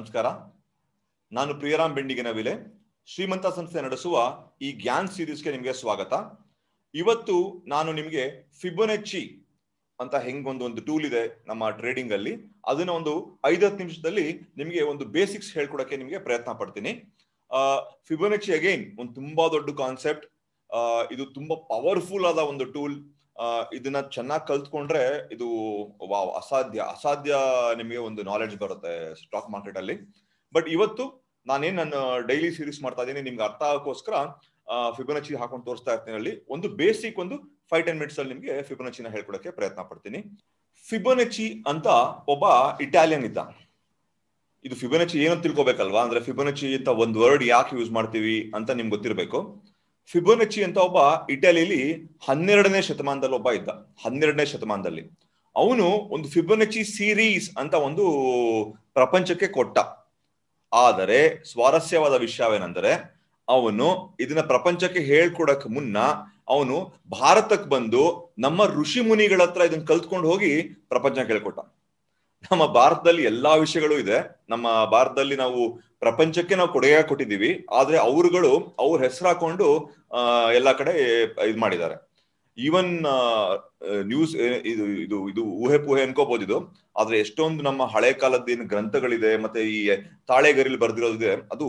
ನಮಸ್ಕಾರ ನಾನು ಪ್ರಿಯರಾಮ್ ಬೆಂಡಿಗಿನ ವಿಲೆ ಶ್ರೀಮಂತ ಸಂಸ್ಥೆ ನಡೆಸುವ ಈ ಗ್ಯಾನ್ ಸೀರೀಸ್ಗೆ ನಿಮಗೆ ಸ್ವಾಗತ ಇವತ್ತು ನಾನು ನಿಮಗೆ ಫಿಬೊನೆಚ್ಚಿ ಅಂತ ಹೆಂಗೊಂದು ಒಂದು ಟೂಲ್ ಇದೆ ನಮ್ಮ ಟ್ರೇಡಿಂಗ್ ಅಲ್ಲಿ ಅದನ್ನ ಒಂದು ಐದತ್ತು ನಿಮಿಷದಲ್ಲಿ ನಿಮಗೆ ಒಂದು ಬೇಸಿಕ್ಸ್ ಹೇಳ್ಕೊಡಕ್ಕೆ ನಿಮಗೆ ಪ್ರಯತ್ನ ಪಡ್ತೀನಿ ಫಿಬೊನೆಚ್ಚಿ ಅಗೈನ್ ಒಂದು ತುಂಬಾ ದೊಡ್ಡ ಕಾನ್ಸೆಪ್ಟ್ ಇದು ತುಂಬಾ ಪವರ್ಫುಲ್ ಆದ ಒಂದು ಟೂಲ್ ಇದನ್ನ ಚೆನ್ನಾಗಿ ಕಲ್ತ್ಕೊಂಡ್ರೆ ಇದು ವಾವ್ ಅಸಾಧ್ಯ ಅಸಾಧ್ಯ ನಿಮಗೆ ಒಂದು ನಾಲೆಡ್ಜ್ ಬರುತ್ತೆ ಸ್ಟಾಕ್ ಮಾರ್ಕೆಟ್ ಅಲ್ಲಿ ಬಟ್ ಇವತ್ತು ನಾನೇನ್ ನನ್ನ ಡೈಲಿ ಸೀರೀಸ್ ಮಾಡ್ತಾ ಇದ್ದೀನಿ ನಿಮ್ಗೆ ಅರ್ಥ ಆಗೋಸ್ಕರ ಫಿಬೊನಚಿ ಹಾಕೊಂಡು ತೋರಿಸ್ತಾ ಇರ್ತೀನಿ ಅಲ್ಲಿ ಒಂದು ಬೇಸಿಕ್ ಒಂದು ಫೈವ್ ಟೆನ್ ಮಿನಿಟ್ಸ್ ಅಲ್ಲಿ ನಿಮಗೆ ಫಿಬೊನಚಿನ ಹೇಳ್ಕೊಡಕ್ಕೆ ಪ್ರಯತ್ನ ಪಡ್ತೀನಿ ಫಿಬೊನಚಿ ಅಂತ ಒಬ್ಬ ಇಟಾಲಿಯನ್ ಇದ್ದ ಇದು ಫಿಬೊನಚಿ ಏನು ತಿಳ್ಕೊಬೇಕಲ್ವಾ ಅಂದ್ರೆ ಫಿಬೊನಚಿ ಅಂತ ಒಂದು ವರ್ಡ್ ಯಾಕೆ ಯೂಸ್ ಮಾಡ್ತೀವಿ ಅಂತ ನಿಮ್ಗೆ ಗೊತ್ತಿರಬೇಕು ಫಿಬೋನಚ್ಚಿ ಅಂತ ಒಬ್ಬ ಇಟಲಿಯಲ್ಲಿ ಹನ್ನೆರಡನೇ ಶತಮಾನದಲ್ಲಿ ಒಬ್ಬ ಇದ್ದ ಹನ್ನೆರಡನೇ ಶತಮಾನದಲ್ಲಿ ಅವನು ಒಂದು ಫಿಬೋನಚ್ಚಿ ಸೀರೀಸ್ ಅಂತ ಒಂದು ಪ್ರಪಂಚಕ್ಕೆ ಕೊಟ್ಟ ಆದರೆ ಸ್ವಾರಸ್ಯವಾದ ವಿಷಯವೇನೆಂದರೆ ಅವನು ಇದನ್ನ ಪ್ರಪಂಚಕ್ಕೆ ಹೇಳ್ಕೊಡಕ್ ಮುನ್ನ ಅವನು ಭಾರತಕ್ಕೆ ಬಂದು ನಮ್ಮ ಋಷಿ ಮುನಿಗಳ ಹತ್ರ ಇದನ್ನ ಕಲ್ತ್ಕೊಂಡು ಹೋಗಿ ಪ್ರಪಂಚ ಕೇಳ್ಕೊಟ್ಟ ನಮ್ಮ ಭಾರತದಲ್ಲಿ ಎಲ್ಲಾ ವಿಷಯಗಳು ಇದೆ ನಮ್ಮ ಭಾರತದಲ್ಲಿ ನಾವು ಪ್ರಪಂಚಕ್ಕೆ ನಾವು ಕೊಡುಗೆ ಕೊಟ್ಟಿದೀವಿ ಆದ್ರೆ ಅವರುಗಳು ಅವ್ರ ಹೆಸರು ಹಾಕೊಂಡು ಎಲ್ಲಾ ಕಡೆ ಇದ್ ಮಾಡಿದ್ದಾರೆ ಈವನ್ ನ್ಯೂಸ್ ಇದು ಇದು ಇದು ಊಹೆ ಪೂಹೆ ಅನ್ಕೋಬಹುದು ಇದು ಆದ್ರೆ ಎಷ್ಟೊಂದು ನಮ್ಮ ಹಳೆ ಕಾಲದ ಏನು ಗ್ರಂಥಗಳಿದೆ ಮತ್ತೆ ಈ ತಾಳೆಗರಿಲಿ ಬರ್ದಿರೋದಿದೆ ಅದು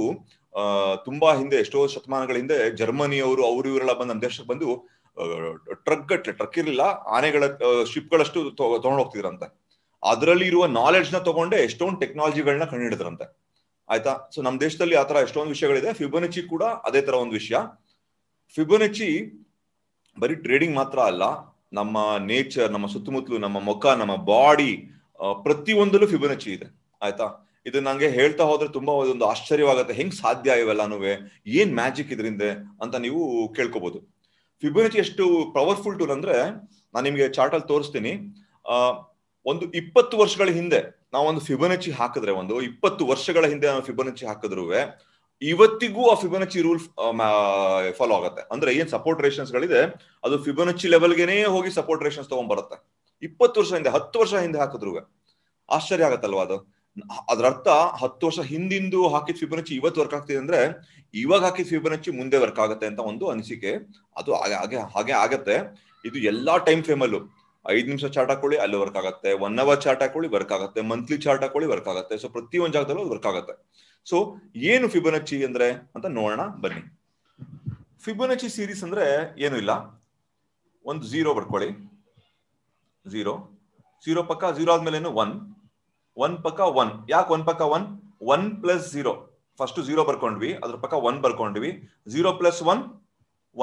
ತುಂಬಾ ಹಿಂದೆ ಎಷ್ಟೋ ಶತಮಾನಗಳ ಹಿಂದೆ ಜರ್ಮನಿಯವರು ಅವರು ಇವರೆಲ್ಲ ಬಂದು ನಮ್ಮ ದೇಶಕ್ಕೆ ಬಂದು ಟ್ರಕ್ ಗಟ್ಟಲೆ ಟ್ರಕ್ ಇರಲಿಲ್ಲ ಆನೆಗಳ ಶಿಪ್ಗಳಷ್ಟು ತಗೊಂಡು ಹೋಗ್ತಿದ್ರಂತೆ ಅದರಲ್ಲಿ ಇರುವ ನಾಲೆಡ್ಜ್ ನ ತಗೊಂಡೆ ಎಷ್ಟೊಂದು ಟೆಕ್ನಾಲಜಿಗಳನ್ನ ಕಂಡು ಹಿಡಿದ್ರಂತೆ ಆಯ್ತಾ ಸೊ ನಮ್ಮ ದೇಶದಲ್ಲಿ ಆತರ ಎಷ್ಟೊಂದು ವಿಷಯಗಳಿದೆ ಫಿಬೊನೆಚ್ಚಿ ಕೂಡ ಅದೇ ತರ ಒಂದು ವಿಷಯ ಫಿಬುನಚಿ ಬರೀ ಟ್ರೇಡಿಂಗ್ ಮಾತ್ರ ಅಲ್ಲ ನಮ್ಮ ನೇಚರ್ ನಮ್ಮ ಸುತ್ತಮುತ್ತಲು ನಮ್ಮ ಮುಖ ನಮ್ಮ ಬಾಡಿ ಪ್ರತಿಯೊಂದಲ್ಲೂ ಫಿಬೊನೆಚ್ಚಿ ಇದೆ ಆಯ್ತಾ ಇದು ನಂಗೆ ಹೇಳ್ತಾ ಹೋದ್ರೆ ತುಂಬಾ ಒಂದು ಆಶ್ಚರ್ಯವಾಗುತ್ತೆ ಹೆಂಗ್ ಸಾಧ್ಯ ಇವೆಲ್ಲಾನು ಏನ್ ಮ್ಯಾಜಿಕ್ ಇದರಿಂದ ಅಂತ ನೀವು ಕೇಳ್ಕೋಬಹುದು ಫಿಬುನಚಿ ಎಷ್ಟು ಪವರ್ಫುಲ್ ಟೂಲ್ ಅಂದ್ರೆ ನಾನು ನಿಮ್ಗೆ ಅಲ್ಲಿ ತೋರಿಸ್ತೀನಿ ಒಂದು ಇಪ್ಪತ್ತು ವರ್ಷಗಳ ಹಿಂದೆ ಒಂದು ಫಿಬನಚಿ ಹಾಕಿದ್ರೆ ಒಂದು ಇಪ್ಪತ್ತು ವರ್ಷಗಳ ಹಿಂದೆ ನಾವು ಫಿಬನಚಿ ಹಾಕಿದ್ರು ಇವತ್ತಿಗೂ ಆ ಫಿಬನಚಿ ರೂಲ್ ಫಾಲೋ ಆಗುತ್ತೆ ಅಂದ್ರೆ ಏನ್ ಸಪೋರ್ಟ್ ರೇಷನ್ಸ್ ಗಳಿದೆ ಅದು ಫಿಬನಚಿ ಲೆವೆಲ್ಗೆನೆ ಹೋಗಿ ಸಪೋರ್ಟ್ ರೇಷನ್ಸ್ ತಗೊಂಡ್ಬರುತ್ತೆ ಇಪ್ಪತ್ತು ವರ್ಷ ಹಿಂದೆ ಹತ್ತು ವರ್ಷ ಹಿಂದೆ ಹಾಕಿದ್ರು ಆಶ್ಚರ್ಯ ಆಗತ್ತಲ್ವಾ ಅದು ಅದ್ರ ಅರ್ಥ ಹತ್ತು ವರ್ಷ ಹಿಂದಿಂದು ಹಾಕಿದ ಫಿಬನಚಿ ಇವತ್ತು ವರ್ಕ್ ಆಗ್ತಿದೆ ಅಂದ್ರೆ ಇವಾಗ ಹಾಕಿದ ಫಿಬನಚಿ ಮುಂದೆ ವರ್ಕ್ ಆಗುತ್ತೆ ಅಂತ ಒಂದು ಅನಿಸಿಕೆ ಅದು ಹಾಗೆ ಹಾಗೆ ಆಗತ್ತೆ ಇದು ಎಲ್ಲಾ ಟೈಮ್ ಫೇಮಲ್ಲು ಐದು ನಿಮಿಷ ಚಾರ್ಟ್ ಹಾಕೊಳ್ಳಿ ಅಲ್ಲಿ ವರ್ಕ್ ಆಗುತ್ತೆ ಒನ್ ಅವರ್ ಚಾರ್ಟ್ ಹಾಕೊಳ್ಳಿ ವರ್ಕ್ ಆಗುತ್ತೆ ಮಂತ್ಲಿ ಚಾರ್ಟ್ ಹಾಕೊಳ್ಳಿ ವರ್ಕ್ ಆಗುತ್ತೆ ಸೊ ಪ್ರತಿ ಒಂದು ಜಾಗದಲ್ಲೂ ವರ್ಕ್ ಆಗುತ್ತೆ ಸೊ ಏನು ಫಿಬೊನಚ್ಚಿ ಅಂದ್ರೆ ಅಂತ ನೋಡೋಣ ಬನ್ನಿ ಫಿಬೊನಚ್ಚಿ ಸೀರೀಸ್ ಅಂದ್ರೆ ಏನು ಇಲ್ಲ ಒಂದು ಝೀರೋ ಬರ್ಕೊಳ್ಳಿ ಝೀರೋ ಝೀರೋ ಪಕ್ಕ ಝೀರೋ ಆದ್ಮೇಲೆ ಏನು ಒನ್ ಒನ್ ಪಕ್ಕ ಒನ್ ಯಾಕೆ ಒನ್ ಪಕ್ಕ one one plus zero first zero ಬರ್ಕೊಂಡ್ವಿ ಅದ್ರ ಪಕ್ಕ ಒನ್ ಬರ್ಕೊಂಡ್ವಿ zero plus one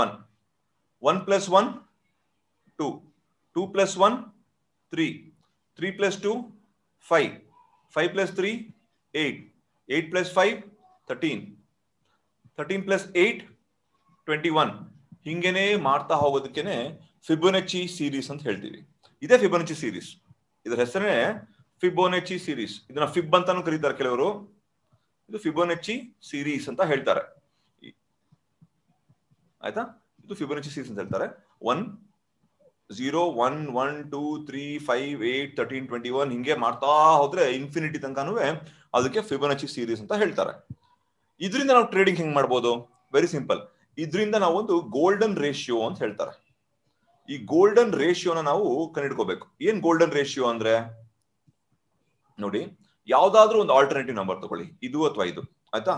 one one plus one two 2 plus 1, 3. 3 plus 2, 5. 5 plus 3, 8. 8 plus 5, 13. 13 plus 8, 21. ಹಿಂಗೇನೆ ಮಾಡ್ತಾ ಹೋಗೋದಕ್ಕೇನೆ ಫಿಬೋನೆಚ್ಚಿ ಸೀರೀಸ್ ಅಂತ ಹೇಳ್ತೀವಿ ಇದೇ ಫಿಬೋನೆಚ್ಚಿ ಸೀರೀಸ್ ಇದರ ಹೆಸರೇ ಫಿಬೋನೆಚ್ಚಿ ಸೀರೀಸ್ ಇದನ್ನ ಫಿಬ್ ಅಂತಾನು ಕರೀತಾರೆ ಕೆಲವರು ಇದು ಫಿಬೋನೆಚ್ಚಿ ಸೀರೀಸ್ ಅಂತ ಹೇಳ್ತಾರೆ ಆಯ್ತಾ ಇದು ಫಿಬೋನೆಚ್ಚಿ ಸೀರೀಸ್ ಅಂತ ಹೇಳ್ತಾರೆ one zero one one two three five eight thirteen twenty one ಹಿಂಗೆ ಮಾಡ್ತಾ ಹೋದ್ರೆ ಇನ್ಫಿನಿಟಿ ತನಕನೂ ಅದಕ್ಕೆ ಫಿಬೊನಾಚಿ ಸೀರೀಸ್ ಅಂತ ಹೇಳ್ತಾರೆ ಇದರಿಂದ ನಾವು ಟ್ರೇಡಿಂಗ್ ಹೆಂಗ್ ಮಾಡ್ಬೋದು ವೆರಿ ಸಿಂಪಲ್ ಇದರಿಂದ ಒಂದು ಗೋಲ್ಡನ್ ರೇಷಿಯೋ ಅಂತ ಹೇಳ್ತಾರೆ ಈ ಗೋಲ್ಡನ್ ರೇಷಿಯೋನ ನಾವು ಕಂಡಿಡ್ಕೋಬೇಕು ಏನ್ ಗೋಲ್ಡನ್ ರೇಷಿಯೋ ಅಂದ್ರೆ ನೋಡಿ ಯಾವ್ದಾದ್ರು ಒಂದು ಆಲ್ಟರ್ನೇಟಿವ್ ನಂಬರ್ ತಗೊಳ್ಳಿ ಇದು ಅಥವಾ ಇದು ಆಯ್ತಾ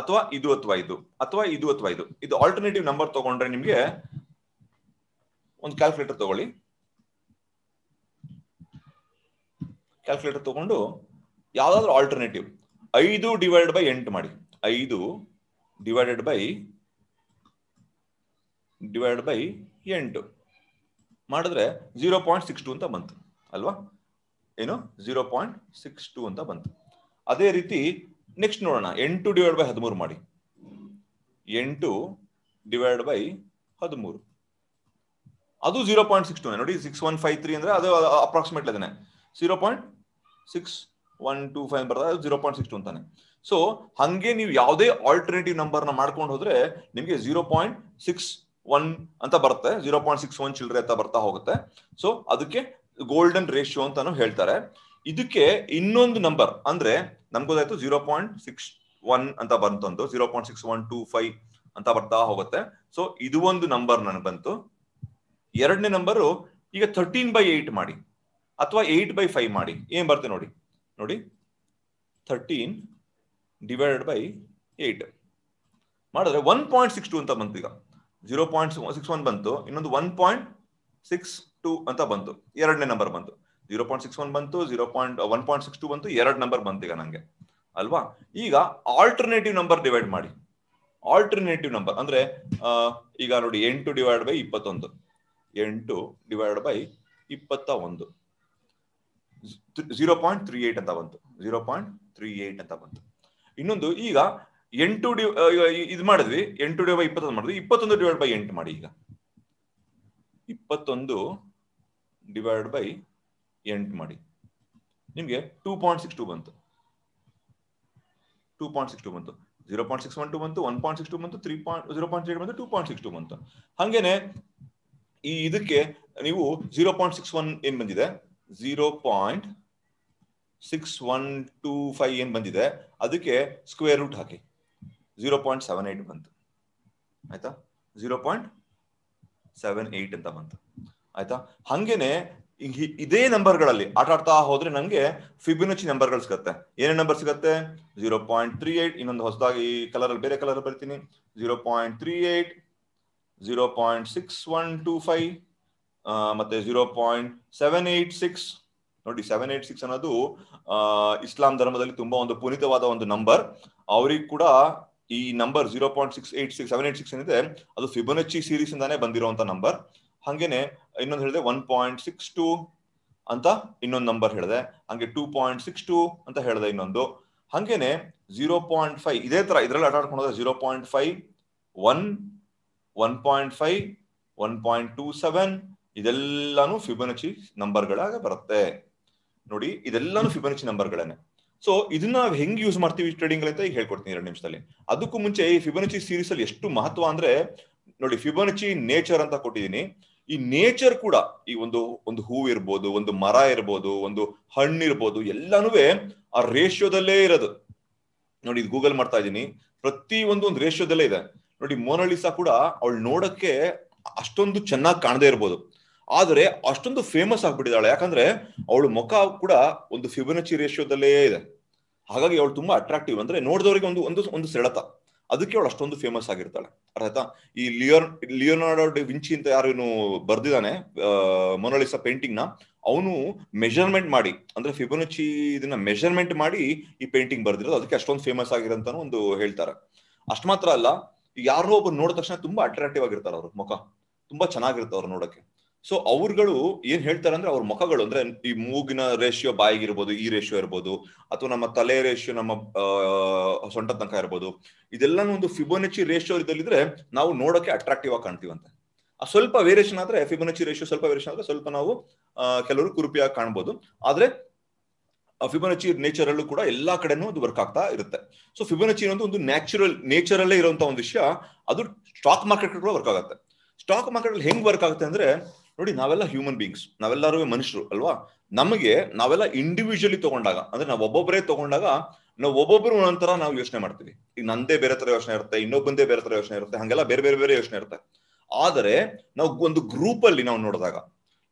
ಅಥವಾ ಇದು ಅಥವಾ ಇದು ಅಥವಾ ಇದು ಅಥವಾ ಇದು ಇದು ಆಲ್ಟರ್ನೇಟಿವ್ ನಂಬರ್ ತಗೊಂಡ್ರೆ ನಿಮ್ಗೆ ಒಂದು ಕ್ಯಾಲ್ಕುಲೇಟರ್ ತಗೊಳ್ಳಿ ಕ್ಯಾಲ್ಕುಲೇಟರ್ ತಗೊಂಡು ಯಾವ್ದಾದ್ರು ಆಲ್ಟರ್ನೇಟಿವ್ ಐದು ಡಿವೈಡ್ ಬೈ ಎಂಟು ಮಾಡಿ ಐದು ಡಿವೈಡೆಡ್ ಬೈ ಡಿವೈಡ್ ಬೈ ಎಂಟು ಮಾಡಿದ್ರೆ ಜೀರೋ ಪಾಯಿಂಟ್ ಸಿಕ್ಸ್ ಟು ಅಂತ ಬಂತು ಅಲ್ವಾ ಏನು ಜೀರೋ ಪಾಯಿಂಟ್ ಸಿಕ್ಸ್ ಟು ಅಂತ ಬಂತು ಅದೇ ರೀತಿ ನೆಕ್ಸ್ಟ್ ನೋಡೋಣ ಎಂಟು ಡಿವೈಡ್ ಬೈ ಹದಿಮೂರು ಮಾಡಿ ಎಂಟು ಡಿವೈಡ್ ಬೈ ಹದಿಮೂರು ಅದು ಜೀರೋ ಪಾಯಿಂಟ್ ಸಿಕ್ಸ್ ಟೂ ನೋಡಿ ಸಿಕ್ಸ್ ಒನ್ ಫೈವ್ ತ್ರೀ ಅಂದ್ರೆ ಅದು ಅಪ್ರಾಕ್ಸಿಮೇಟ್ಲಿ ಅದನ್ನೇ zero point six one two five ಬರ್ತದೆ ಜೀರೋ ಪಾಯಿಂಟ್ ಸಿಕ್ಸ್ ಟು ಅಂತಾನೆ ಸೊ ಹಂಗೆ ನೀವು ಯಾವುದೇ ಆಲ್ಟರ್ನೇಟಿವ್ ನಂಬರ್ನ ಮಾಡ್ಕೊಂಡು ಹೋದ್ರೆ ನಿಮಗೆ ಜೀರೋ ಪಾಯಿಂಟ್ ಸಿಕ್ಸ್ ಒನ್ ಅಂತ ಬರುತ್ತೆ ಜೀರೋ ಪಾಯಿಂಟ್ ಸಿಕ್ಸ್ ಒನ್ ಚಿಲ್ಡ್ರೆ ಅಂತ ಬರ್ತಾ ಹೋಗುತ್ತೆ ಸೊ ಅದಕ್ಕೆ ಗೋಲ್ಡನ್ ರೇಷಿಯೋ ಅಂತಾನು ಹೇಳ್ತಾರೆ ಇದಕ್ಕೆ ಇನ್ನೊಂದು ನಂಬರ್ ಅಂದ್ರೆ ನಮ್ಗೊದಾಯ್ತು ಜೀರೋ ಪಾಯಿಂಟ್ ಸಿಕ್ಸ್ ಒನ್ ಅಂತ ಬಂತಂದು zero point six one two five ಅಂತ ಬರ್ತಾ ಹೋಗುತ್ತೆ ಸೊ ಇದು ಒಂದು ನಂಬರ್ ನನಗೆ ಬಂತು ಎರಡನೇ ನಂಬರ್ ಈಗ ಥರ್ಟೀನ್ ಬೈ ಏಟ್ ಮಾಡಿ ಅಥವಾ ಏಟ್ ಬೈ ಫೈವ್ ಮಾಡಿ ಏನ್ ಬರ್ತದೆ ನೋಡಿ ನೋಡಿ ಥರ್ಟೀನ್ ಡಿವೈಡೆಡ್ ಬೈ ಏಟ್ ಮಾಡಿದ್ರೆ ಒನ್ ಪಾಯಿಂಟ್ ಸಿಕ್ಸ್ ಟು ಅಂತ ಬಂತು ಈಗ ಜೀರೋ ಪಾಯಿಂಟ್ ಸಿಕ್ಸ್ ಒನ್ ಬಂತು ಇನ್ನೊಂದು ಒನ್ ಪಾಯಿಂಟ್ ಸಿಕ್ಸ್ ಟು ಅಂತ ಬಂತು ಎರಡನೇ ನಂಬರ್ ಬಂತು ಜೀರೋ ಪಾಯಿಂಟ್ ಸಿಕ್ಸ್ ಒನ್ ಬಂತು zero point one point six two ಬಂತು ಎರಡು ನಂಬರ್ ಬಂತು ಈಗ ನಂಗೆ ಅಲ್ವಾ ಈಗ ಆಲ್ಟರ್ನೇಟಿವ್ ನಂಬರ್ ಡಿವೈಡ್ ಮಾಡಿ ಆಲ್ಟರ್ನೇಟಿವ್ ನಂಬರ್ ಅಂದ್ರೆ ಈಗ ನೋಡಿ ಎಂಟು ಡಿವೈಡ್ ಬೈ ಇಪ್ಪತ್ತೊಂದು ಎಂಟು ಡಿವೈಡ್ ಬೈ ಇಪ್ಪತ್ತ ಒಂದು ಜೀರೋ ಪಾಯಿಂಟ್ ತ್ರೀ ಏಟ್ ಅಂತ ಬಂತು ಝೀರೋ ಪಾಯಿಂಟ್ ತ್ರೀ ಏಟ್ ಅಂತ ಬಂತು ಇನ್ನೊಂದು ಈಗ ಎಂಟು ಡಿ ಇದು ಮಾಡಿದ್ವಿ ಎಂಟು ಡಿವೈಡ್ ಬೈ ಇಪ್ಪತ್ತೊಂದು ಮಾಡಿದ್ವಿ ಇಪ್ಪತ್ತೊಂದು ಡಿವೈಡ್ ಬೈ ಎಂಟು ಮಾಡಿ ಈಗ ಇಪ್ಪತ್ತೊಂದು ಡಿವೈಡ್ ಬೈ ಎಂಟು ಮಾಡಿ ನಿಮಗೆ ಟೂ ಪಾಯಿಂಟ್ ಸಿಕ್ಸ್ ಟು ಬಂತು ಟೂ ಪಾಯಿಂಟ್ ಸಿಕ್ಸ್ ಟು ಬಂತು zero point six one two ಬಂತು ಒನ್ ಪಾಯಿಂಟ್ ಸಿಕ್ಸ್ ಟು ಬಂತು three point zero point eight ಬಂತು ಟೂ ಪಾಯಿಂಟ್ ಸಿಕ್ಸ್ ಟು ಬಂತು ಹಾಗೇನೆ ಈ ಇದಕ್ಕೆ ನೀವು ಜೀರೋ ಪಾಯಿಂಟ್ ಸಿಕ್ಸ್ ಒನ್ ಏನ್ ಬಂದಿದೆ zero point six one two five ಏನ್ ಬಂದಿದೆ ಅದಕ್ಕೆ ಸ್ಕ್ವೇರ್ ರೂಟ್ ಹಾಕಿ ಜೀರೋ ಪಾಯಿಂಟ್ ಸೆವೆನ್ ಏಟ್ ಬಂತು ಆಯ್ತಾ ಜೀರೋ ಪಾಯಿಂಟ್ ಸೆವೆನ್ ಏಟ್ ಅಂತ ಬಂತು ಆಯ್ತಾ ಹಂಗೇನೆ ಇದೇ ನಂಬರ್ಗಳಲ್ಲಿ ಆಟ ಆಡ್ತಾ ಹೋದ್ರೆ ನಮ್ಗೆ ನಂಬರ್ ಗಳು ಸಿಗುತ್ತೆ ಏನೇ ನಂಬರ್ ಸಿಗುತ್ತೆ ಜೀರೋ ಪಾಯಿಂಟ್ ತ್ರೀ ಏಟ್ ಇನ್ನೊಂದು ಹೊಸದಾಗಿ ಕಲರ್ ಅಲ್ಲಿ ಬೇರೆ ಕಲರ್ ಬರ್ತೀನಿ zero point three eight zero point six one two five ಮತ್ತೆ zero point seven eight six ನೋಡಿ ಸೆವೆನ್ ಏಟ್ ಸಿಕ್ಸ್ ಅನ್ನೋದು ಇಸ್ಲಾಂ ಧರ್ಮದಲ್ಲಿ ತುಂಬಾ ಒಂದು ಪುನೀತವಾದ ಒಂದು ನಂಬರ್ ಅವ್ರಿಗೆ ಕೂಡ ಈ number zero point six eight six seven eight six ಏನಿದೆ ಅದು ಫಿಬೊನಚ್ಚಿ ಸೀರೀಸ್ ಇಂದಾನೆ ಬಂದಿರುವಂತ ನಂಬರ್ ಹಾಗೇನೆ ಇನ್ನೊಂದು ಹೇಳಿದೆ ಒನ್ ಪಾಯಿಂಟ್ ಸಿಕ್ಸ್ ಟೂ ಅಂತ ಇನ್ನೊಂದು ನಂಬರ್ ಹೇಳಿದೆ ಹಂಗೆ ಟೂ ಪಾಯಿಂಟ್ ಸಿಕ್ಸ್ ಟೂ ಅಂತ ಹೇಳಿದೆ ಇನ್ನೊಂದು ಹಂಗೇನೆ ಜೀರೋ ಪಾಯಿಂಟ್ ಫೈವ್ ಇದೇ ತರ ಇದರಲ್ಲಿ ಆಟ ಆಡ್ಕೊಂಡೋದ್ರೆ zero point five one one point five one point two seven ಇದೆಲ್ಲಾನು ಫಿಬೊನಚಿ ನಂಬರ್ಗಳಾಗ ಬರುತ್ತೆ ನೋಡಿ ಇದೆಲ್ಲಾನು ಫಿಬೊನಚಿ ನಂಬರ್ಗಳೇನೆ ಸೊ ಇದನ್ನ ನಾವು ಹೆಂಗ್ ಯೂಸ್ ಮಾಡ್ತೀವಿ ಟ್ರೇಡಿಂಗ್ ಅಂತ ಈಗ ಹೇಳ್ಕೊಡ್ತೀನಿ ಎರಡು ನಿಮಿಷದಲ್ಲಿ ಅದಕ್ಕೂ ಮುಂಚೆ ಈ ಫಿಬನಚಿ ಸೀರೀಸ್ ಅಲ್ಲಿ ಎಷ್ಟು ಮಹತ್ವ ಅಂದ್ರೆ ನೋಡಿ ಫಿಬನಚಿ ನೇಚರ್ ಅಂತ ಕೊಟ್ಟಿದ್ದೀನಿ ಈ ನೇಚರ್ ಕೂಡ ಈ ಒಂದು ಒಂದು ಹೂ ಇರ್ಬೋದು ಒಂದು ಮರ ಇರ್ಬೋದು ಒಂದು ಹಣ್ಣು ಇರ್ಬೋದು ಎಲ್ಲಾನು ಆ ರೇಷಿಯೋದಲ್ಲೇ ಇರೋದು ನೋಡಿ ಇದು ಗೂಗಲ್ ಮಾಡ್ತಾ ಇದ್ದೀನಿ ಪ್ರತಿ ಒಂದು ಒಂದು ರೇಷಿಯೋದಲ್ಲೇ ಇದೆ ನೋಡಿ ಮೋನಾಲಿಸಾ ಕೂಡ ಅವಳು ನೋಡಕ್ಕೆ ಅಷ್ಟೊಂದು ಚೆನ್ನಾಗಿ ಕಾಣದೇ ಇರ್ಬೋದು ಆದರೆ ಅಷ್ಟೊಂದು ಫೇಮಸ್ ಆಗ್ಬಿಟ್ಟಿದ್ದಾಳೆ ಯಾಕಂದ್ರೆ ಅವಳು ಮುಖ ಕೂಡ ಒಂದು ಫಿಬನಚಿ ರೇಷಿಯೋದಲ್ಲೇ ಇದೆ ಹಾಗಾಗಿ ಅವಳು ತುಂಬಾ ಅಟ್ರಾಕ್ಟಿವ್ ಅಂದ್ರೆ ನೋಡಿದವರಿಗೆ ಒಂದು ಒಂದು ಒಂದು ಸೆಳೆತ ಅದಕ್ಕೆ ಅವಳು ಅಷ್ಟೊಂದು ಫೇಮಸ್ ಆಗಿರ್ತಾಳೆ ಅರ್ಥ ಈ ಲಿಯೋನ್ ಲಿಯೋನಾರ್ಡೋ ಡಿ ವಿಂಚಿ ಅಂತ ಏನು ಬರ್ದಿದ್ದಾನೆ ಮೊನಾಲಿಸಾ ಪೇಂಟಿಂಗ್ ನ ಅವನು ಮೆಜರ್ಮೆಂಟ್ ಮಾಡಿ ಅಂದ್ರೆ ಫಿಬನಚಿ ಇದನ್ನ ಮೆಜರ್ಮೆಂಟ್ ಮಾಡಿ ಈ ಪೇಂಟಿಂಗ್ ಬರ್ದಿರೋದು ಅದಕ್ಕೆ ಅಷ್ಟೊಂದು ಫೇಮಸ್ ಆಗಿರಂತ ಒಂದು ಹೇಳ್ತಾರೆ ಅಷ್ಟು ಮಾತ್ರ ಅಲ್ಲ ಯಾರೋ ಒಬ್ರು ನೋಡಿದ ತಕ್ಷಣ ತುಂಬಾ ಅಟ್ರಾಕ್ಟಿವ್ ಆಗಿರ್ತಾರೆ ಅವ್ರ ಮುಖ ತುಂಬಾ ಚೆನ್ನಾಗಿರುತ್ತೆ ಅವ್ರು ನೋಡಕ್ಕೆ ಸೊ ಅವ್ರುಗಳು ಏನ್ ಹೇಳ್ತಾರೆ ಅಂದ್ರೆ ಅವ್ರ ಮುಖಗಳು ಅಂದ್ರೆ ಈ ಮೂಗಿನ ರೇಷಿಯೋ ಬಾಯಿಗಿರ್ಬೋದು ಈ ರೇಷಿಯೋ ಇರ್ಬೋದು ಅಥವಾ ನಮ್ಮ ತಲೆ ರೇಷಿಯೋ ನಮ್ಮ ಸೊಂಟ ತನಕ ಇರ್ಬೋದು ಇದೆಲ್ಲಾನು ಒಂದು ಫಿಬೋನೆಚಿ ರೇಷಿಯೋ ಇದಲ್ಲಿದ್ರೆ ನಾವು ನೋಡಕ್ಕೆ ಅಟ್ರಾಕ್ಟಿವ್ ಆಗಿ ಕಾಣ್ತೀವಂತೆ ಆ ಸ್ವಲ್ಪ ವೇರಿಯೇಷನ್ ಆದ್ರೆ ಫಿಬೋನಚಿ ರೇಷಿಯೋ ಸ್ವಲ್ಪ ವೇರಿಯೇಷನ್ ಆದ್ರೆ ಸ್ವಲ್ಪ ನಾವು ಕೆಲವರು ಕುರುಪಿಯಾಗಿ ಕಾಣ್ಬೋದು ಆದ್ರೆ ಫಿಬೊನಚಿ ನೇಚರ್ ಅಲ್ಲೂ ಕೂಡ ಎಲ್ಲಾ ಕಡೆನೂ ಅದು ವರ್ಕ್ ಆಗ್ತಾ ಇರುತ್ತೆ ಸೊ ಫಿಬೊನಚಿ ಅನ್ನೋದು ಒಂದು ನ್ಯಾಚುರಲ್ ನೇಚರ್ ಅಲ್ಲೇ ಇರುವಂತಹ ಒಂದು ವಿಷಯ ಅದು ಸ್ಟಾಕ್ ಮಾರ್ಕೆಟ್ ಕೂಡ ವರ್ಕ್ ಆಗುತ್ತೆ ಸ್ಟಾಕ್ ಮಾರ್ಕೆಟ್ ಅಲ್ಲಿ ಹೆಂಗ್ ವರ್ಕ್ ಆಗುತ್ತೆ ಅಂದ್ರೆ ನೋಡಿ ನಾವೆಲ್ಲ ಹ್ಯೂಮನ್ ಬೀಂಗ್ಸ್ ನಾವೆಲ್ಲರೂ ಮನುಷ್ಯರು ಅಲ್ವಾ ನಮಗೆ ನಾವೆಲ್ಲ ಇಂಡಿವಿಜುವಲಿ ತಗೊಂಡಾಗ ಅಂದ್ರೆ ನಾವು ಒಬ್ಬೊಬ್ಬರೇ ತಗೊಂಡಾಗ ನಾವು ಒಬ್ಬೊಬ್ಬರು ಒಂದೊಂಥರ ನಾವು ಯೋಚನೆ ಮಾಡ್ತೀವಿ ಈಗ ನಂದೇ ಬೇರೆ ತರ ಯೋಚನೆ ಇರುತ್ತೆ ಇನ್ನೊಬ್ಬಂದೇ ಬೇರೆ ತರ ಯೋಚನೆ ಇರುತ್ತೆ ಹಂಗೆಲ್ಲ ಬೇರೆ ಬೇರೆ ಬೇರೆ ಯೋಚನೆ ಇರುತ್ತೆ ಆದರೆ ನಾವು ಒಂದು ಗ್ರೂಪ್ ಅಲ್ಲಿ ನಾವು ನೋಡಿದಾಗ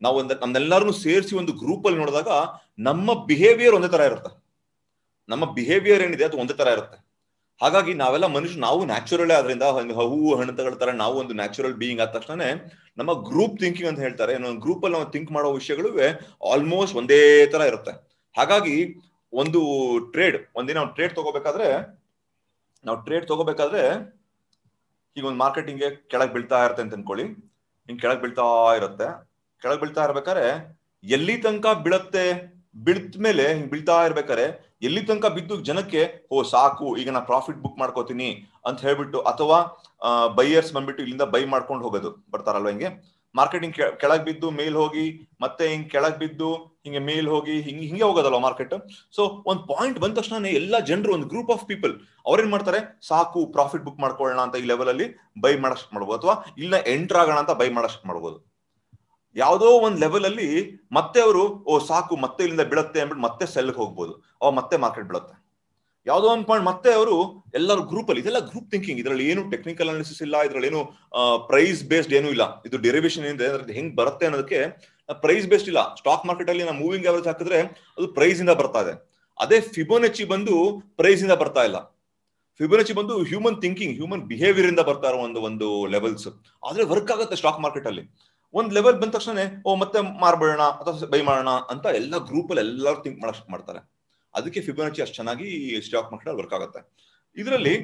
ನಾವು ಒಂದ್ ನಮ್ನೆಲ್ಲರನ್ನು ಸೇರಿಸಿ ಒಂದು ಗ್ರೂಪ್ ಅಲ್ಲಿ ನೋಡಿದಾಗ ನಮ್ಮ ಬಿಹೇವಿಯರ್ ಒಂದೇ ತರ ಇರುತ್ತೆ ನಮ್ಮ ಬಿಹೇವಿಯರ್ ಏನಿದೆ ಅದು ಒಂದೇ ತರ ಇರುತ್ತೆ ಹಾಗಾಗಿ ನಾವೆಲ್ಲ ಮನುಷ್ಯ ನಾವು ನ್ಯಾಚುರಲ್ ಆದ್ರಿಂದ ಹೂವು ಹಣ್ಣುಗಳ ತರ ನಾವು ಒಂದು ನ್ಯಾಚುರಲ್ ಬೀಯಿಂಗ್ ಆದ ತಕ್ಷಣ ನಮ್ಮ ಗ್ರೂಪ್ ಥಿಂಕಿಂಗ್ ಅಂತ ಹೇಳ್ತಾರೆ ಗ್ರೂಪ್ ಅಲ್ಲಿ ನಾವು ಥಿಂಕ್ ಮಾಡೋ ವಿಷಯಗಳು ಆಲ್ಮೋಸ್ಟ್ ಒಂದೇ ತರ ಇರುತ್ತೆ ಹಾಗಾಗಿ ಒಂದು ಟ್ರೇಡ್ ಒಂದಿನ ನಾವು ಟ್ರೇಡ್ ತಗೋಬೇಕಾದ್ರೆ ನಾವು ಟ್ರೇಡ್ ತಗೋಬೇಕಾದ್ರೆ ಈಗ ಒಂದು ಮಾರ್ಕೆಟಿಂಗ್ಗೆ ಕೆಳಗೆ ಬೀಳ್ತಾ ಇರುತ್ತೆ ಅಂತ ಅನ್ಕೊಳ್ಳಿ ಹಿಂಗ್ ಕೆಳಗೆ ಬೀಳ್ತಾ ಇರುತ್ತೆ ಕೆಳಗ್ ಬೀಳ್ತಾ ಇರ್ಬೇಕಾರೆ ಎಲ್ಲಿ ತನಕ ಬೀಳತ್ತೆ ಬಿಳ್ತ ಮೇಲೆ ಹಿಂಗ್ ಬೀಳ್ತಾ ಇರ್ಬೇಕಾರೆ ಎಲ್ಲಿ ತನಕ ಬಿದ್ದು ಜನಕ್ಕೆ ಓ ಸಾಕು ಈಗ ನಾ ಪ್ರಾಫಿಟ್ ಬುಕ್ ಮಾಡ್ಕೋತೀನಿ ಅಂತ ಹೇಳ್ಬಿಟ್ಟು ಅಥವಾ ಬೈಯರ್ಸ್ ಬಂದ್ಬಿಟ್ಟು ಇಲ್ಲಿಂದ ಬೈ ಮಾಡ್ಕೊಂಡು ಹೋಗೋದು ಬರ್ತಾರಲ್ವ ಹಿಂಗೆ ಮಾರ್ಕೆಟಿಂಗ್ ಕೆಳಗ್ ಬಿದ್ದು ಮೇಲ್ ಹೋಗಿ ಮತ್ತೆ ಹಿಂಗ್ ಕೆಳಗ್ ಬಿದ್ದು ಹಿಂಗೆ ಮೇಲ್ ಹೋಗಿ ಹಿಂಗೆ ಹಿಂಗೆ ಹೋಗೋದಲ್ವ ಮಾರ್ಕೆಟ್ ಸೊ ಒಂದ್ ಪಾಯಿಂಟ್ ಬಂದ ತಕ್ಷಣ ಎಲ್ಲ ಜನರು ಒಂದು ಗ್ರೂಪ್ ಆಫ್ ಪೀಪಲ್ ಅವ್ರೇನ್ ಮಾಡ್ತಾರೆ ಸಾಕು ಪ್ರಾಫಿಟ್ ಬುಕ್ ಮಾಡ್ಕೊಳ್ಳೋಣ ಅಂತ ಈ ಲೆವೆಲ್ ಅಲ್ಲಿ ಬೈ ಮಾಡಕ್ ಮಾಡ್ಬೋದು ಅಥವಾ ಇಲ್ಲಿನ ಎಂಟರ್ ಆಗೋಣ ಅಂತ ಬೈ ಮಾಡಕ್ ಮಾಡ್ಬೋದು ಯಾವುದೋ ಒಂದು ಲೆವೆಲ್ ಅಲ್ಲಿ ಮತ್ತೆ ಅವರು ಓ ಸಾಕು ಮತ್ತೆ ಇಲ್ಲಿಂದ ಬೀಳತ್ತೆ ಅಂದ್ಬಿಟ್ಟು ಮತ್ತೆ ಸೆಲ್ಗೆ ಹೋಗ್ಬೋದು ಅವ್ ಮತ್ತೆ ಮಾರ್ಕೆಟ್ ಬಿಡುತ್ತೆ ಯಾವುದೋ ಒಂದು ಪಾಯಿಂಟ್ ಮತ್ತೆ ಅವರು ಎಲ್ಲರೂ ಗ್ರೂಪ್ ಅಲ್ಲಿ ಇದೆಲ್ಲ ಗ್ರೂಪ್ ಥಿಂಕಿಂಗ್ ಇದರಲ್ಲಿ ಏನು ಟೆಕ್ನಿಕಲ್ ಅನಾಲಿಸಿಸ್ ಇಲ್ಲ ಇದರಲ್ಲಿ ಏನು ಪ್ರೈಸ್ ಬೇಸ್ಡ್ ಏನು ಇಲ್ಲ ಇದು ಡೆರಿವೇಶನ್ ಏನಿದೆ ಹೆಂಗ್ ಬರುತ್ತೆ ಅನ್ನೋದಕ್ಕೆ ಪ್ರೈಸ್ ಬೇಸ್ಡ್ ಇಲ್ಲ ಸ್ಟಾಕ್ ಮಾರ್ಕೆಟ್ ಅಲ್ಲಿ ನಾವು ಮೂವಿಂಗ್ ಅವರೇಜ್ ಹಾಕಿದ್ರೆ ಅದು ಪ್ರೈಸ್ ಇಂದ ಬರ್ತಾ ಇದೆ ಅದೇ ಫಿಬೋನೆಚಿ ಬಂದು ಪ್ರೈಸ್ ಇಂದ ಬರ್ತಾ ಇಲ್ಲ ಫಿಬೋನೆಚಿ ಬಂದು ಹ್ಯೂಮನ್ ಥಿಂಕಿಂಗ್ ಹ್ಯೂಮನ್ ಬಿಹೇವಿಯರ್ ಇಂದ ಬರ್ತಾ ಇರೋ ಒಂದು ಒಂದು ಲೆವೆಲ್ಸ್ ಆದ್ರೆ ವರ್ಕ್ ಆಗುತ್ತೆ ಸ್ಟಾಕ್ ಮಾರ್ಕೆಟ್ ಅಲ್ಲಿ ಒಂದ್ ಲೆವೆಲ್ ಬಂದ ತಕ್ಷಣ ಓ ಮತ್ತೆ ಮಾರ್ಬಿಡೋಣ ಅಥವಾ ಬೈ ಮಾಡೋಣ ಅಂತ ಎಲ್ಲ ಗ್ರೂಪ್ ಅಲ್ಲಿ ಎಲ್ಲರೂ ಥಿಂಕ್ ಮಾಡಕ್ ಮಾಡ್ತಾರೆ ಅದಕ್ಕೆ ಫಿಬೊನಚ್ಚಿ ಅಷ್ಟು ಚೆನ್ನಾಗಿ ಸ್ಟಾಕ್ ಮಾರ್ಕೆಟ್ ಅಲ್ಲಿ ವರ್ಕ್ ಆಗುತ್ತೆ ಇದರಲ್ಲಿ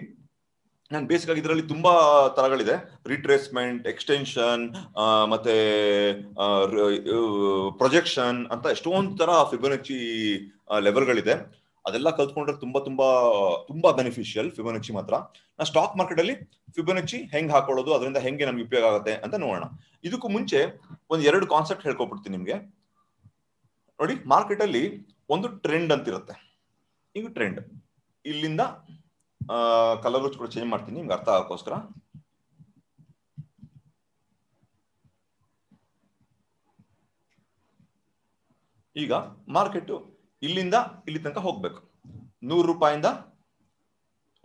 ನಾನು ಬೇಸಿಕ್ ಆಗಿ ಇದರಲ್ಲಿ ತುಂಬಾ ತರಗಳಿದೆ ರಿಟ್ರೇಸ್ಮೆಂಟ್ ಎಕ್ಸ್ಟೆನ್ಷನ್ ಮತ್ತೆ ಪ್ರೊಜೆಕ್ಷನ್ ಅಂತ ಎಷ್ಟೊಂದು ತರ ಲೆವೆಲ್ ಲೆವೆಲ್ಗಳಿದೆ ಅದೆಲ್ಲ ಕಲ್ತ್ಕೊಂಡ್ರೆ ತುಂಬಾ ತುಂಬಾ ತುಂಬಾ ಬೆನಿಫಿಷಿಯಲ್ ಫಿಬೊನಚ್ಚಿ ಮಾತ್ರ ನಾ ಸ್ಟಾಕ್ ಮಾರ್ಕೆಟ್ ಅಲ್ಲಿ ಫಿಬೊನಚ್ಚಿ ಹೆಂಗ್ ಹಾಕೊಳ್ಳೋದು ಅದರಿಂದ ಹೆಂಗೆ ನಮ್ಗೆ ಉಪಯೋಗ ಆಗುತ್ತೆ ಅಂತ ನೋಡೋಣ ಇದಕ್ಕೂ ಮುಂಚೆ ಒಂದ್ ಎರಡು ಕಾನ್ಸೆಪ್ಟ್ ಹೇಳ್ಕೊಬಿಡ್ತೀನಿ ನಿಮ್ಗೆ ನೋಡಿ ಮಾರ್ಕೆಟ್ ಅಲ್ಲಿ ಒಂದು ಟ್ರೆಂಡ್ ಅಂತ ಇರುತ್ತೆ ಈಗ ಟ್ರೆಂಡ್ ಇಲ್ಲಿಂದ ಕಲರ್ ಕೂಡ ಚೇಂಜ್ ಮಾಡ್ತೀನಿ ನಿಮ್ಗೆ ಅರ್ಥ ಆಗೋಸ್ಕರ ಈಗ ಮಾರ್ಕೆಟ್ ಇಲ್ಲಿಂದ ಇಲ್ಲಿ ತನಕ ಹೋಗ್ಬೇಕು ನೂರು ರೂಪಾಯಿಂದ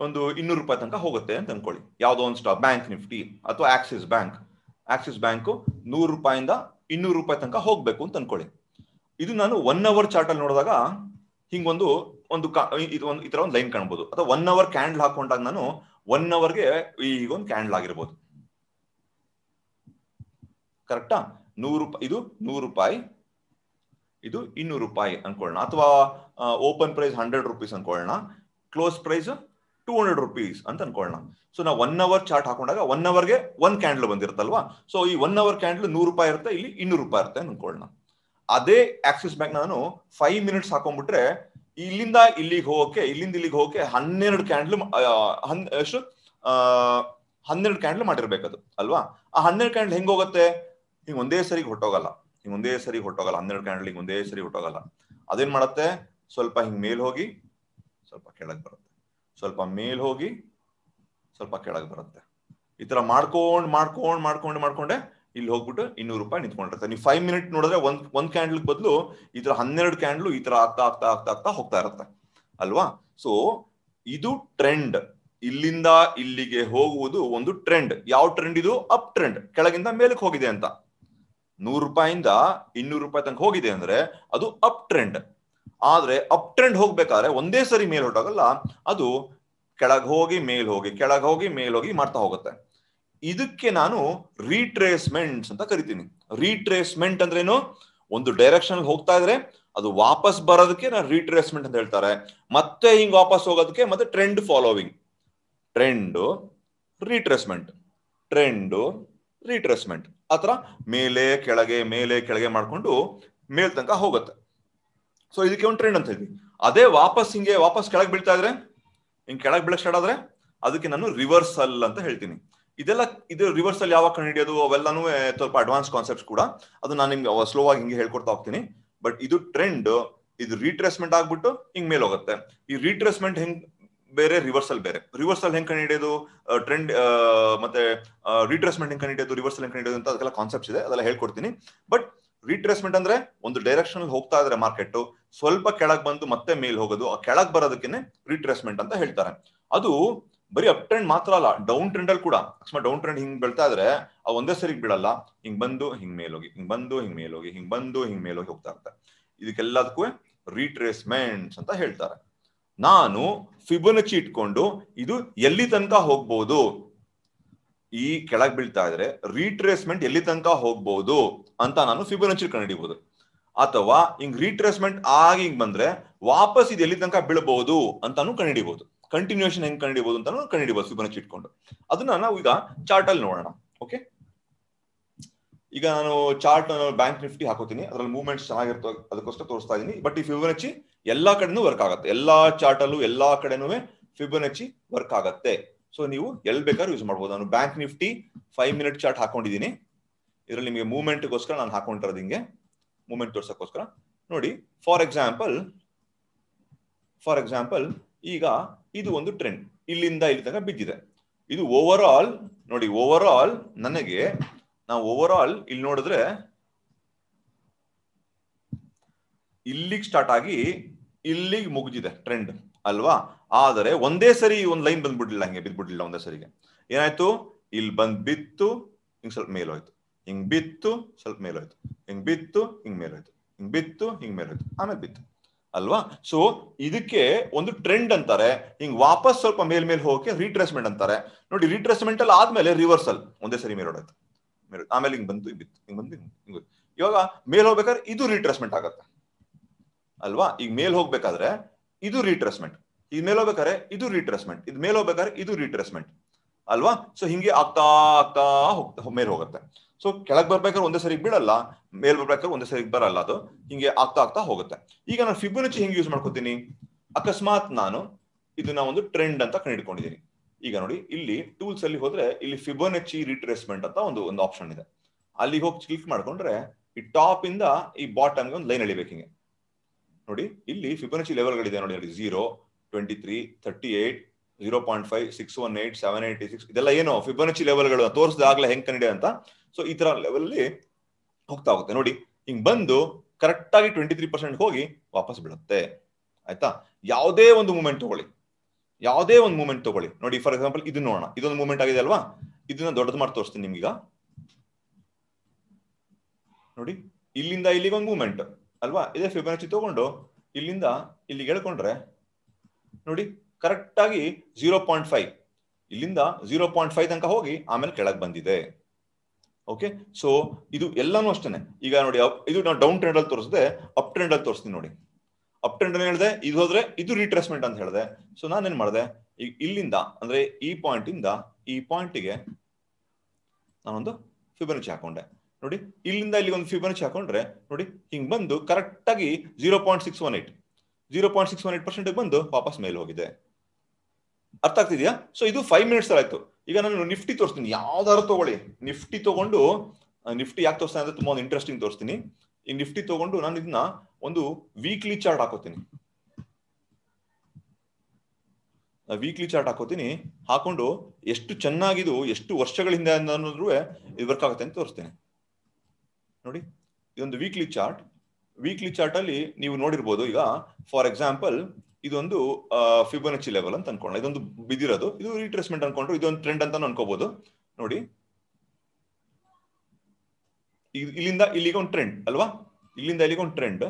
ಒಂದು ಇನ್ನೂರು ರೂಪಾಯಿ ತನಕ ಹೋಗುತ್ತೆ ಅಂತ ಅನ್ಕೊಳ್ಳಿ ಯಾವುದೋ ಒಂದು ಸ್ಟಾಕ್ ಬ್ಯಾಂಕ್ ನಿಫ್ಟಿ ಅಥವಾ ಆಕ್ಸಿಸ್ ಬ್ಯಾಂಕ್ ಆಕ್ಸಿಸ್ ಬ್ಯಾಂಕ್ ನೂರು ರೂಪಾಯಿಂದ ಇನ್ನೂರು ರೂಪಾಯಿ ತನಕ ಹೋಗ್ಬೇಕು ಅಂತ ಅನ್ಕೊಳ್ಳಿ ಇದು ನಾನು ಒನ್ ಅವರ್ ಚಾರ್ಟ್ ಅಲ್ಲಿ ನೋಡಿದಾಗ ಹಿಂಗೊಂದು ಒಂದು ಇದು ಒಂದು ಈ ತರ ಒಂದು ಲೈನ್ ಕಾಣ್ಬೋದು ಅಥವಾ ಒನ್ ಅವರ್ ಕ್ಯಾಂಡಲ್ ಹಾಕೊಂಡಾಗ ನಾನು ಒನ್ ಅವರ್ಗೆ ಈಗ ಒಂದು ಕ್ಯಾಂಡಲ್ ಆಗಿರ್ಬೋದು ಕರೆಕ್ಟಾ ನೂರು ರೂಪಾಯಿ ಇದು ನೂರು ರೂಪಾಯಿ ಇದು ಇನ್ನೂರು ರೂಪಾಯಿ ಅನ್ಕೊಳ್ಳೋಣ ಅಥವಾ ಓಪನ್ ಪ್ರೈಸ್ ಹಂಡ್ರೆಡ್ ರುಪೀಸ್ ಅನ್ಕೊಳ್ಳೋಣ close price two hundred rupees ಅಂತ ಅನ್ಕೊಳ್ಳೋಣ ಸೊ ನಾವು ಒನ್ ಅವರ್ ಚಾರ್ಟ್ ಹಾಕೊಂಡಾಗ ಒನ್ ಅವರ್ಗೆ ಒನ್ ಕ್ಯಾಂಡ್ಲ್ ಬಂದಿರುತ್ತಲ್ವಾ ಸೊ ಈ ಒನ್ ಅವರ್ ಕ್ಯಾಂಡ್ಲ್ ನೂರು ರೂಪಾಯಿ ಇರುತ್ತೆ ಇಲ್ಲಿ ಇನ್ನೂರು ರೂಪಾಯಿ ಇರುತ್ತೆ ಅನ್ಕೊಳ್ಳೋಣ ಅದೇ ಆಕ್ಸಿಸ್ ಬ್ಯಾಂಕ್ ನಾನು ಫೈವ್ ಮಿನಿಟ್ಸ್ ಹಾಕೊಂಡ್ಬಿಟ್ರೆ ಇಲ್ಲಿಂದ ಇಲ್ಲಿಗೆ ಹೋಗೋಕೆ ಇಲ್ಲಿಂದ ಇಲ್ಲಿಗೆ ಹೋಗಕ್ಕೆ ಹನ್ನೆರಡು ಕ್ಯಾಂಡ್ಲ್ ಎಷ್ಟು ಹನ್ನೆರಡು ಕ್ಯಾಂಡ್ಲ್ ಮಾಡಿರ್ಬೇಕದು ಅಲ್ವಾ ಆ ಹನ್ನೆರಡು ಕ್ಯಾಂಡ್ಲ್ ಹೆಂಗೋಗುತ್ತೆ ಹೋಗುತ್ತೆ ಒಂದೇ ಸರಿಗೆ ಹೊಟ್ಟೋಗಲ್ಲ ಹಿಂಗ್ ಒಂದೇ ಸರಿ ಹೊಟ್ಟೋಗಲ್ಲ ಹನ್ನೆರಡು ಕ್ಯಾಂಡಲ್ ಹಿಂಗ್ ಒಂದೇ ಸರಿ ಹೊಟ್ಟೋಗಲ್ಲ ಅದೇನ್ ಮಾಡತ್ತೆ ಸ್ವಲ್ಪ ಹಿಂಗ್ ಮೇಲ್ ಹೋಗಿ ಸ್ವಲ್ಪ ಕೆಳಗ್ ಬರುತ್ತೆ ಸ್ವಲ್ಪ ಮೇಲ್ ಹೋಗಿ ಸ್ವಲ್ಪ ಕೆಳಗ್ ಬರುತ್ತೆ ಈ ತರ ಮಾಡ್ಕೊಂಡ್ ಮಾಡ್ಕೊಂಡ್ ಮಾಡ್ಕೊಂಡ್ ಮಾಡ್ಕೊಂಡೆ ಇಲ್ಲಿ ಹೋಗ್ಬಿಟ್ಟು ಇನ್ನೂರು ರೂಪಾಯಿ ನಿಂತ್ಕೊಂಡಿರ್ತಾರೆ ನೀವು ಫೈವ್ ಮಿನಿಟ್ ನೋಡಿದ್ರೆ ಒಂದ್ ಒಂದ್ ಕ್ಯಾಂಡಲ್ ಬದಲು ಈ ತರ ಹನ್ನೆರಡು ಕ್ಯಾಂಡ್ಲು ಈ ತರ ಆಗ್ತಾ ಆಗ್ತಾ ಆಗ್ತಾ ಆಗ್ತಾ ಹೋಗ್ತಾ ಇರುತ್ತೆ ಅಲ್ವಾ ಸೊ ಇದು ಟ್ರೆಂಡ್ ಇಲ್ಲಿಂದ ಇಲ್ಲಿಗೆ ಹೋಗುವುದು ಒಂದು ಟ್ರೆಂಡ್ ಯಾವ ಟ್ರೆಂಡ್ ಇದು ಅಪ್ ಟ್ರೆಂಡ್ ಕೆಳಗಿಂದ ಮೇಲಕ್ಕೆ ಹೋಗಿದೆ ಅಂತ ನೂರು ರೂಪಾಯಿಂದ ಇನ್ನೂರು ರೂಪಾಯಿ ತನಕ ಹೋಗಿದೆ ಅಂದ್ರೆ ಅದು ಅಪ್ ಟ್ರೆಂಡ್ ಆದ್ರೆ ಅಪ್ ಟ್ರೆಂಡ್ ಹೋಗ್ಬೇಕಾದ್ರೆ ಒಂದೇ ಸರಿ ಮೇಲ್ ಹೊರಟಾಗಲ್ಲ ಅದು ಕೆಳಗೆ ಹೋಗಿ ಮೇಲ್ ಹೋಗಿ ಕೆಳಗೆ ಹೋಗಿ ಮೇಲ್ ಹೋಗಿ ಮಾಡ್ತಾ ಹೋಗುತ್ತೆ ಇದಕ್ಕೆ ನಾನು ರೀಟ್ರೇಸ್ಮೆಂಟ್ಸ್ ಅಂತ ಕರಿತೀನಿ ರೀಟ್ರೇಸ್ಮೆಂಟ್ ಅಂದ್ರೆ ಏನು ಒಂದು ಡೈರೆಕ್ಷನ್ ಹೋಗ್ತಾ ಇದ್ರೆ ಅದು ವಾಪಸ್ ಬರೋದಕ್ಕೆ ನಾನು ರೀಟ್ರೇಸ್ಮೆಂಟ್ ಅಂತ ಹೇಳ್ತಾರೆ ಮತ್ತೆ ಹಿಂಗ್ ವಾಪಸ್ ಹೋಗೋದಕ್ಕೆ ಮತ್ತೆ trend following trend retracement trend retracement ಆತರ ಮೇಲೆ ಕೆಳಗೆ ಮೇಲೆ ಕೆಳಗೆ ಮಾಡ್ಕೊಂಡು ಮೇಲ್ ತನಕ ಹೋಗುತ್ತೆ ಸೊ ಇದಕ್ಕೆ ಒಂದು ಟ್ರೆಂಡ್ ಅಂತ ಹೇಳಿ ಅದೇ ವಾಪಸ್ ಹಿಂಗೆ ವಾಪಸ್ ಕೆಳಗೆ ಬೀಳ್ತಾ ಇದ್ರೆ ಹಿಂಗೆ ಕೆಳಗೆ ಬೀಳಕ್ ಸ್ಟಾರ್ಟ್ ಆದ್ರೆ ಅದಕ್ಕೆ ನಾನು ರಿವರ್ಸಲ್ ಅಂತ ಹೇಳ್ತೀನಿ ಇದೆಲ್ಲ ಇದು ರಿವರ್ಸಲ್ ಯಾವಾಗ ಕಂಡು ಹಿಡಿಯೋದು ಅವೆಲ್ಲಾನು ಸ್ವಲ್ಪ ಅಡ್ವಾನ್ಸ್ ಕಾನ್ಸೆಪ್ಟ್ಸ್ ಕೂಡ ಅದು ನಾನು ನಿಮ್ಗೆ ಸ್ಲೋ ಆಗಿ ಹಿಂಗೆ ಹೇಳ್ಕೊಡ್ತಾ ಹೋಗ್ತೀನಿ ಬಟ್ ಇದು ಟ್ರೆಂಡ್ ಇದು ರೀಟ್ರೇಸ್ಮೆಂಟ್ ಆಗ್ಬಿಟ್ಟು ಹಿಂಗ್ ಮೇಲೆ ಹೋಗುತ್ತೆ ಈ ರೀಟ್ರೇಸ್ಮೆಂಟ್ ಹೆಂಗ್ ಬೇರೆ ರಿವರ್ಸಲ್ ಬೇರೆ ರಿವರ್ಸಲ್ ಹೆಂಗ್ ಕಂಡು ಟ್ರೆಂಡ್ ಮತ್ತೆ ರಿಟ್ರೆಸ್ಮೆಂಟ್ ಹೆಂಗ್ ಕಂಡಿಡಿಯೋದು ರಿವರ್ಸಲ್ ಹೆಂಗ್ ಕಂಡಿಡಿಯೋದು ಅಂತ ಅದಕ್ಕೆಲ್ಲ ಕಾನ್ಸೆಪ್ಟ್ಸ್ ಇದೆ ಅದೆಲ್ಲ ಹೇಳ್ಕೊಡ್ತೀನಿ ಬಟ್ ರಿಟ್ರೆಸ್ಮೆಂಟ್ ಅಂದ್ರೆ ಒಂದು ಡೈರೆಕ್ಷನ್ ಹೋಗ್ತಾ ಇದ್ರೆ ಮಾರ್ಕೆಟ್ ಸ್ವಲ್ಪ ಕೆಳಗ್ ಬಂದು ಮತ್ತೆ ಮೇಲ್ ಹೋಗೋದು ಆ ಕೆಳಗ್ ಬರೋದಕ್ಕೆ ರಿಟ್ರೆಸ್ಮೆಂಟ್ ಅಂತ ಹೇಳ್ತಾರೆ ಅದು ಬರೀ ಅಪ್ ಟ್ರೆಂಡ್ ಮಾತ್ರ ಅಲ್ಲ ಡೌನ್ ಟ್ರೆಂಡ್ ಅಲ್ಲಿ ಕೂಡ ಅಕಸ್ಮಾತ್ ಡೌನ್ ಟ್ರೆಂಡ್ ಹಿಂಗ್ ಬೀಳ್ತಾ ಇದ್ರೆ ಆ ಒಂದೇ ಸರಿಗೆ ಬಿಡಲ್ಲ ಹಿಂಗ್ ಬಂದು ಹಿಂಗ್ ಹೋಗಿ ಹಿಂಗ್ ಬಂದು ಹಿಂಗ್ ಹೋಗಿ ಹಿಂಗ್ ಬಂದು ಹಿಂಗ್ ಹೋಗಿ ಹೋಗ್ತಾ ಇರ್ತಾರೆ ಇದಕ್ಕೆಲ್ಲದಕ್ಕೂ ರಿಟ್ರೇಸ್ಮೆಂಟ್ಸ್ ಅಂತ ಹೇಳ್ತಾರೆ ನಾನು ಫಿಬೊನಚಿ ಇಟ್ಕೊಂಡು ಇದು ಎಲ್ಲಿ ತನಕ ಹೋಗ್ಬೋದು ಈ ಕೆಳಗೆ ಬೀಳ್ತಾ ಇದ್ರೆ ರೀಟ್ರೇಸ್ಮೆಂಟ್ ಎಲ್ಲಿ ತನಕ ಹೋಗ್ಬೋದು ಅಂತ ನಾನು ಫಿಬೊನಚಿ ಕಂಡು ಅಥವಾ ಹಿಂಗ್ ರೀಟ್ರೇಸ್ಮೆಂಟ್ ಆಗಿ ಹಿಂಗ್ ಬಂದ್ರೆ ವಾಪಸ್ ಇದು ಎಲ್ಲಿ ತನಕ ಬೀಳಬಹುದು ಅಂತಾನು ಕಂಡು ಕಂಟಿನ್ಯೂಷನ್ ಹೆಂಗ್ ಕಂಡಿಡಬಹುದು ಅಂತಾನು ಕಂಡು ಇಟ್ಕೊಂಡು ಅದನ್ನ ನಾವು ಈಗ ಚಾರ್ಟ್ ಅಲ್ಲಿ ನೋಡೋಣ ಓಕೆ ಈಗ ನಾನು ಚಾರ್ಟ್ ಬ್ಯಾಂಕ್ ನಿಫ್ಟಿ ಹಾಕೋತೀನಿ ಅದ್ರಲ್ಲಿ ಮೂವ್ಮೆಂಟ್ಸ್ ಚೆನ್ನಾಗಿರ್ತೋ ಅದಕ್ಕೋಸ್ಕರ ತೋರಿಸ್ತಾ ಇದೀನಿ ಬಟ್ ಈ ಫಿಬೊನಚ್ಚಿ ಎಲ್ಲಾ ಕಡೆನೂ ವರ್ಕ್ ಆಗುತ್ತೆ ಎಲ್ಲಾ ಚಾರ್ಟ್ ಅಲ್ಲೂ ಎಲ್ಲಾ ಕಡೆನೂ ಫಿಬೊನಚ್ಚಿ ವರ್ಕ್ ಆಗುತ್ತೆ ಸೊ ನೀವು ಎಲ್ ಬೇಕಾದ್ರೂ ಯೂಸ್ ಮಾಡ್ಬೋದು ನಾನು bank Nifty five minute chart ಹಾಕೊಂಡಿದ್ದೀನಿ ಇದರಲ್ಲಿ ನಿಮಗೆ ಮೂವ್ಮೆಂಟ್ಗೋಸ್ಕರ ನಾನು ಹಾಕೊಂಡಿರೋದು ಹಿಂಗೆ ಮೂವ್ಮೆಂಟ್ ತೋರ್ಸಕ್ಕೋಸ್ಕರ ನೋಡಿ ಫಾರ್ ಎಕ್ಸಾಂಪಲ್ ಫಾರ್ ಎಕ್ಸಾಂಪಲ್ ಈಗ ಇದು ಒಂದು ಟ್ರೆಂಡ್ ಇಲ್ಲಿಂದ ಇಲ್ಲಿ ತನಕ ಬಿದ್ದಿದೆ ಇದು ಓವರ್ ಆಲ್ ನೋಡಿ ಓವರ್ ಆಲ್ ನನಗೆ ನಾವು ಓವರ್ ಆಲ್ ಇಲ್ಲಿ ನೋಡಿದ್ರೆ ಇಲ್ಲಿಗೆ ಸ್ಟಾರ್ಟ್ ಆಗಿ ಇಲ್ಲಿಗೆ ಮುಗಿದಿದೆ ಟ್ರೆಂಡ್ ಅಲ್ವಾ ಆದರೆ ಒಂದೇ ಸರಿ ಒಂದು ಲೈನ್ ಬಂದ್ಬಿಡ್ಲಿಲ್ಲ ಹಂಗೆ ಬಿದ್ಬಿಡ್ಲಿಲ್ಲ ಒಂದೇ ಸರಿಗೆ ಏನಾಯ್ತು ಇಲ್ಲಿ ಬಂದ್ ಬಿತ್ತು ಹಿಂಗ್ ಸ್ವಲ್ಪ ಮೇಲೋಯ್ತು ಹಿಂಗ್ ಬಿತ್ತು ಸ್ವಲ್ಪ ಮೇಲೋಯ್ತು ಹಿಂಗ್ ಬಿತ್ತು ಹಿಂಗ್ ಮೇಲೋಯ್ತು ಹಿಂಗ್ ಬಿತ್ತು ಹಿಂಗ್ ಮೇಲೋಯ್ತು ಆಮೇಲೆ ಬಿತ್ತು ಅಲ್ವಾ ಸೊ ಇದಕ್ಕೆ ಒಂದು ಟ್ರೆಂಡ್ ಅಂತಾರೆ ಹಿಂಗ್ ವಾಪಸ್ ಸ್ವಲ್ಪ ಮೇಲ್ ಮೇಲೆ ಹೋಗಕ್ಕೆ ಅಂತಾರೆ ನೋಡಿ ರಿಟ್ರೆಸ್ಮೆಂಟ್ ಅಲ್ಲಿ ಆದ್ಮೇಲೆ ರಿವರ್ಸಲ್ ಒಂದೇ ಸರಿ ಮೇಲೋಡಾಯ್ತು ಮೇಲೆ ಆಮೇಲೆ ಹಿಂಗ್ ಬಂತು ಬಿತ್ತು ಹಿಂಗೆ ಬಂದು ಇವಾಗ ಮೇಲ್ ಹೋಗ್ಬೇಕಾದ್ರೆ ಇದು ರೀಟ್ರೆಸ್ಮೆಂಟ್ ಆಗತ್ತೆ ಅಲ್ವಾ ಈಗ ಮೇಲ್ ಹೋಗ್ಬೇಕಾದ್ರೆ ಇದು ರೀಟ್ರೆಸ್ಮೆಂಟ್ ಇದು ಮೇಲ್ ಹೋಗ್ಬೇಕಾದ್ರೆ ಇದು ರೀಟ್ರೆಸ್ಮೆಂಟ್ ಇದು ಮೇಲ್ ಹೋಗ್ಬೇಕಾದ್ರೆ ಇದು ರೀಟ್ರೆಸ್ಮೆಂಟ್ ಅಲ್ವಾ ಸೊ ಹಿಂಗೆ ಆಗ್ತಾ ಆಗ್ತಾ ಹೋಗ್ತಾ ಮೇಲ್ ಹೋಗುತ್ತೆ ಸೊ ಕೆಳಗ್ ಬರ್ಬೇಕಾದ್ರೆ ಒಂದೇ ಸರಿ ಬಿಡಲ್ಲ ಮೇಲ್ ಬರ್ಬೇಕಾದ್ರೆ ಒಂದೇ ಸರಿ ಬರಲ್ಲ ಅದು ಹಿಂಗೆ ಆಗ್ತಾ ಆಗ್ತಾ ಹೋಗುತ್ತೆ ಈಗ ನಾನು ಫಿಬೊನಚಿ ಹಿಂಗೆ ಯೂಸ್ ಮಾಡ್ಕೋತೀನಿ ಅಕಸ್ಮಾತ್ ನಾನು ಇದನ್ನ ಒಂದು ಟ್ರೆಂಡ್ ಅಂತ ಕಂಡು ಈಗ ನೋಡಿ ಇಲ್ಲಿ ಟೂಲ್ಸ್ ಅಲ್ಲಿ ಹೋದ್ರೆ ಇಲ್ಲಿ ಫಿಬೋನೆಚ್ಚಿ ರಿಟ್ರೇಸ್ಮೆಂಟ್ ಅಂತ ಒಂದು ಒಂದು ಆಪ್ಷನ್ ಇದೆ ಅಲ್ಲಿ ಹೋಗಿ ಕ್ಲಿಕ್ ಮಾಡ್ಕೊಂಡ್ರೆ ಈ ಟಾಪ್ ಇಂದ ಈ ಬಾಟಮ್ ಗೆ ಒಂದು ಲೈನ್ ಎಳಿಬೇಕು ಹಿಂಗೆ ನೋಡಿ ಇಲ್ಲಿ ಲೆವೆಲ್ ಲೆವೆಲ್ಗಳಿದೆ ನೋಡಿ ಅಲ್ಲಿ zero twenty three thirty eight zero point five six one eight seven eighty six ಇದೆಲ್ಲ ಏನು ಫಿಬೋನೆಚ್ಚಿ ಲೆವೆಲ್ಗಳು ತೋರಿಸಿದಾಗ್ಲೇ ಹೆಂಗ್ ಕಂಡಿದೆ ಅಂತ ಸೊ ಈ ತರ ಲೆವೆಲ್ ಹೋಗ್ತಾ ಹೋಗುತ್ತೆ ನೋಡಿ ಹಿಂಗ್ ಬಂದು ಕರೆಕ್ಟ್ ಆಗಿ ಟ್ವೆಂಟಿ ತ್ರೀ ಪರ್ಸೆಂಟ್ ಹೋಗಿ ವಾಪಸ್ ಬಿಡುತ್ತೆ ಆಯ್ತಾ ಯಾವುದೇ ಒಂದು ಮೂಮೆಂಟ್ ತಗೊಳ್ಳಿ ಯಾವುದೇ ಒಂದು ಮೂಮೆಂಟ್ ತಗೊಳ್ಳಿ ನೋಡಿ ಫಾರ್ ಎಕ್ಸಾಂಪಲ್ ಇದನ್ನ ನೋಡೋಣ ಇದೊಂದು ಮೂಮೆಂಟ್ ಆಗಿದೆ ಅಲ್ವಾ ಇದನ್ನ ದೊಡ್ಡದು ಮಾಡಿ ತೋರಿಸ್ತೀನಿ ನಿಮ್ಗೀಗ ನೋಡಿ ಇಲ್ಲಿಂದ ಇಲ್ಲಿಗೆ ಒಂದು ಮೂಮೆಂಟ್ ಅಲ್ವಾ ಇದೇ ಫಿಬ್ರಚಿ ತಗೊಂಡು ಇಲ್ಲಿಂದ ಇಲ್ಲಿಗೆ ಹೇಳ್ಕೊಂಡ್ರೆ ನೋಡಿ ಕರೆಕ್ಟ್ ಆಗಿ ಜೀರೋ ಪಾಯಿಂಟ್ ಫೈವ್ ಇಲ್ಲಿಂದ ಜೀರೋ ಪಾಯಿಂಟ್ ಫೈವ್ ತನಕ ಹೋಗಿ ಆಮೇಲೆ ಕೆಳಗೆ ಬಂದಿದೆ ಓಕೆ ಸೊ ಇದು ಎಲ್ಲಾನು ಅಷ್ಟೇನೆ ಈಗ ನೋಡಿ ಇದು ನಾವು ಡೌನ್ ಟ್ರೆಂಡ್ ಅಲ್ಲಿ ತೋರಿಸಿದೆ ಅಪ್ ಟ್ರೆಂಡ್ ಅಲ್ಲಿ ತೋರಿಸ್ತೀನಿ ನೋಡಿ ಅಪ್ ಟ್ರೆಂಡ್ ಹೇಳಿದೆ ಇದು ಹೋದ್ರೆ ಇದು ರಿಟ್ರೆಸ್ಮೆಂಟ್ ಅಂತ ಹೇಳಿದೆ ಸೊ ನಾನೇನ್ ಮಾಡಿದೆ ಇಲ್ಲಿಂದ ಅಂದ್ರೆ ಈ ಪಾಯಿಂಟ್ ಇಂದ ಈ ಪಾಯಿಂಟಿಗೆ ನಾನೊಂದು ಫಿಬರ್ನಿಚ್ ಹಾಕೊಂಡೆ ನೋಡಿ ಇಲ್ಲಿಂದ ಇಲ್ಲಿ ಒಂದು ಫಿಬರ್ನಿಚ್ ಹಾಕೊಂಡ್ರೆ ನೋಡಿ ಹಿಂಗ್ ಬಂದು ಕರೆಕ್ಟ್ ಆಗಿ zero point six one eight zero point six one eight percent ಬಂದು ವಾಪಸ್ ಮೇಲೆ ಹೋಗಿದೆ ಅರ್ಥ ಆಗ್ತಿದ್ಯಾ ಸೊ ಇದು ಫೈವ್ ಮಿನಿಟ್ಸ್ ಆಯ್ತು ಈಗ ನಾನು ನಿಫ್ಟಿ ತೋರಿಸ್ತೀನಿ ಯಾವ್ದಾದ್ರು ತಗೊಳ್ಳಿ ನಿಫ್ಟಿ ತಗೊಂಡು ನಿಫ್ಟಿ ಯಾಕೆ ತೋರಿಸ್ತಾನೆ ಅಂದ್ರೆ ತುಂಬಾ ಒಂದು ಇಂಟ್ರೆಸ್ಟಿಂಗ್ ತೋರಿಸ್ತೀನಿ ಈ ನಿಫ್ಟಿ ತಗೊಂಡು ನಾನು ಇದನ್ನ ಒಂದು ವೀಕ್ಲಿ ಚಾರ್ಟ್ ಹಾಕೋತೀನಿ ವೀಕ್ಲಿ ಚಾರ್ಟ್ ಹಾಕೋತೀನಿ ಹಾಕೊಂಡು ಎಷ್ಟು ಚೆನ್ನಾಗಿದು ಎಷ್ಟು ವರ್ಷಗಳ ಹಿಂದೆ ಅನ್ನೋದ್ರೂ ಇದು ವರ್ಕ್ ಆಗುತ್ತೆ ಅಂತ ತೋರಿಸ್ತೇನೆ ನೋಡಿ ಇದೊಂದು ವೀಕ್ಲಿ ಚಾರ್ಟ್ ವೀಕ್ಲಿ ಚಾರ್ಟ್ ಅಲ್ಲಿ ನೀವು ನೋಡಿರ್ಬೋದು ಈಗ ಫಾರ್ ಎಕ್ಸಾಂಪಲ್ ಇದೊಂದು ಫಿಬೋನಚಿ ಲೆವೆಲ್ ಅಂತ ಅನ್ಕೊಂಡ್ರೆ ಇದೊಂದು ಬಿದ್ದಿರೋದು ಇದು ರಿಟ್ರೆಸ್ಮೆಂಟ್ ಅನ್ಕೊಂಡ್ರು ಇದೊಂದು ಟ್ರೆಂಡ್ ಅಂತ ಅನ್ಕೋಬಹುದು ನೋಡಿ ಇಲ್ಲಿಂದ ಇಲ್ಲಿಗೆ ಒಂದು ಟ್ರೆಂಡ್ ಅಲ್ವಾ ಇಲ್ಲಿಂದ ಇಲ್ಲಿಗೆ ಒಂದು ಟ್ರೆಂಡ್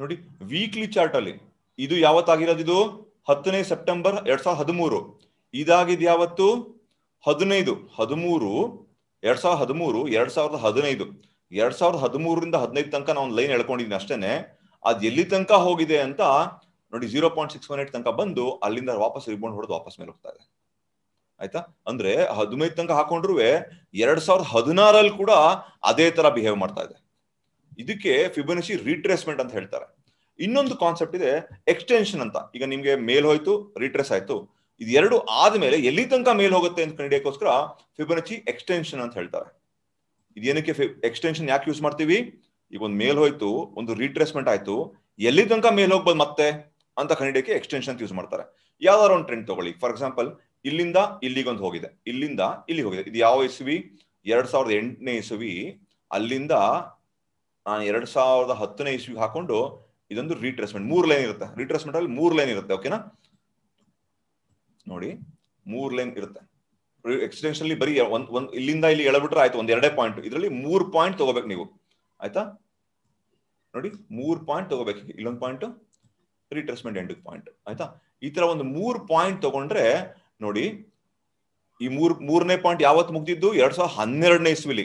ನೋಡಿ ವೀಕ್ಲಿ ಚಾರ್ಟ್ ಅಲ್ಲಿ ಇದು ಯಾವತ್ತಾಗಿರೋದು ಇದು ಹತ್ತನೇ ಸೆಪ್ಟೆಂಬರ್ ಎರಡ್ ಸಾವಿರದ ಹದಿಮೂರು ಇದಾಗಿದ್ ಯಾವತ್ತು ಹದಿನೈದು ಹದಿಮೂರು ಎರಡ್ ಸಾವಿರದ ಹದಿಮೂರು ಎರಡ್ ಸಾವಿರದ ಹದಿನೈದು ಎರಡ್ ಸಾವಿರದ ಹದಿಮೂರರಿಂದ ಹದಿನೈದು ತನಕ ನಾವು ಲೈನ್ ಹೇಳ್ಕೊಂಡಿದ್ದೀನಿ ಅಷ್ಟೇನೆ ಅದ್ ಎಲ್ಲಿ ತನಕ ಹೋಗಿದೆ ಅಂತ ನೋಡಿ zero point six one eight ತನಕ ಬಂದು ಅಲ್ಲಿಂದ ವಾಪಸ್ ರಿಬೌಂಡ್ ಹೊಡೆದು ವಾಪಸ್ ಮೇಲೆ ಹೋಗ್ತಾ ಇದೆ ಆಯ್ತಾ ಅಂದ್ರೆ ಹದಿನೈದು ತನಕ ಹಾಕೊಂಡ್ರು ಎರಡ್ ಸಾವಿರದ ಹದಿನಾರಲ್ಲಿ ಕೂಡ ಅದೇ ತರ ಬಿಹೇವ್ ಮಾಡ್ತಾ ಇದೆ ಇದಕ್ಕೆ ಫಿಬನ್ಸಿ ರೀಟ್ರೇಸ್ಮೆಂಟ್ ಅಂತ ಹೇಳ್ತಾರೆ ಇನ್ನೊಂದು ಕಾನ್ಸೆಪ್ಟ್ ಇದೆ ಎಕ್ಸ್ಟೆನ್ಷನ್ ಅಂತ ಈಗ ನಿಮ್ಗೆ ಮೇಲ್ ಹೋಯ್ತು ರಿಟ್ರೆಸ್ ಆಯ್ತು ಇದೆರಡು ಆದ್ಮೇಲೆ ಎಲ್ಲಿ ತನಕ ಮೇಲ್ ಹೋಗುತ್ತೆ ಅಂತ ಕಂಡಿಡಿಯೋಕ್ಕೋಸ್ಕರ ಫಿಬೊನಚಿ ಎಕ್ಸ್ಟೆನ್ಷನ್ ಅಂತ ಹೇಳ್ತಾರೆ ಇದೇನಕ್ಕೆ ಎಕ್ಸ್ಟೆನ್ಷನ್ ಯಾಕೆ ಯೂಸ್ ಮಾಡ್ತೀವಿ ಈಗ ಒಂದು ಮೇಲ್ ಹೋಯ್ತು ಒಂದು ರಿಟ್ರೆಸ್ಮೆಂಟ್ ಆಯ್ತು ಎಲ್ಲಿ ತನಕ ಮೇಲ್ ಹೋಗ್ಬೋದು ಮತ್ತೆ ಅಂತ ಕಂಡಿಡಿಯಕ್ಕೆ ಎಕ್ಸ್ಟೆನ್ಷನ್ ಯೂಸ್ ಮಾಡ್ತಾರೆ ಯಾವ್ದಾದ್ರು ಒಂದು ಟ್ರೆಂಡ್ ತಗೊಳ್ಳಿ ಫಾರ್ ಎಕ್ಸಾಂಪಲ್ ಇಲ್ಲಿಂದ ಇಲ್ಲಿಗೊಂದು ಹೋಗಿದೆ ಇಲ್ಲಿಂದ ಇಲ್ಲಿಗೆ ಹೋಗಿದೆ ಇದು ಯಾವ ಇಸುವಿ ಎರಡ್ ಸಾವಿರದ ಎಂಟನೇ ಇಸುವಿ ಅಲ್ಲಿಂದ ನಾನು ಎರಡ್ ಸಾವಿರದ ಹತ್ತನೇ ಇಸ್ವಿಗೆ ಹಾಕೊಂಡು ಇದೊಂದು ರೀಟ್ರೆಸ್ಮೆಂಟ್ ಮೂರ್ ಲೈನ್ ಇರುತ್ತೆ ರೀಟ್ರೆಸ್ಮೆಂಟ್ ಅಲ್ಲಿ ಮೂರ್ ಲೈನ್ ಇರುತ್ತೆ ಓಕೆನಾ ನೋಡಿ ಮೂರ್ ಲೈನ್ ಇರುತ್ತೆ ಎಕ್ಸ್ಟೆನ್ಷನ್ ಬರೀ ಒಂದ್ ಒಂದ್ ಇಲ್ಲಿಂದ ಇಲ್ಲಿ ಎಳಬಿಟ್ರೆ ಆಯ್ತು ಒಂದ್ ಎರಡೇ ಪಾಯಿಂಟ್ ಇದರಲ್ಲಿ ಮೂರ್ ಪಾಯಿಂಟ್ ತಗೋಬೇಕು ನೀವು ಆಯ್ತಾ ನೋಡಿ ಮೂರ್ ಪಾಯಿಂಟ್ ತಗೋಬೇಕು ಇಲ್ಲೊಂದು ಪಾಯಿಂಟ್ ರೀಟ್ರೆಸ್ಮೆಂಟ್ ಎಂಡ್ ಪಾಯಿಂಟ್ ಆಯ್ತಾ ಈ ತರ ಒಂದು ಮೂರ್ ಪಾಯಿಂಟ್ ತಗೊಂಡ್ರೆ ನೋಡಿ ಈ ಮೂರ್ ಮೂರನೇ ಪಾಯಿಂಟ್ ಯಾವತ್ತು ಮುಗ್ದಿದ್ದು ಎರಡ್ ಸಾವಿರದ ಹನ್ನೆರಡನೇ ಇಸ್ವಿಲಿ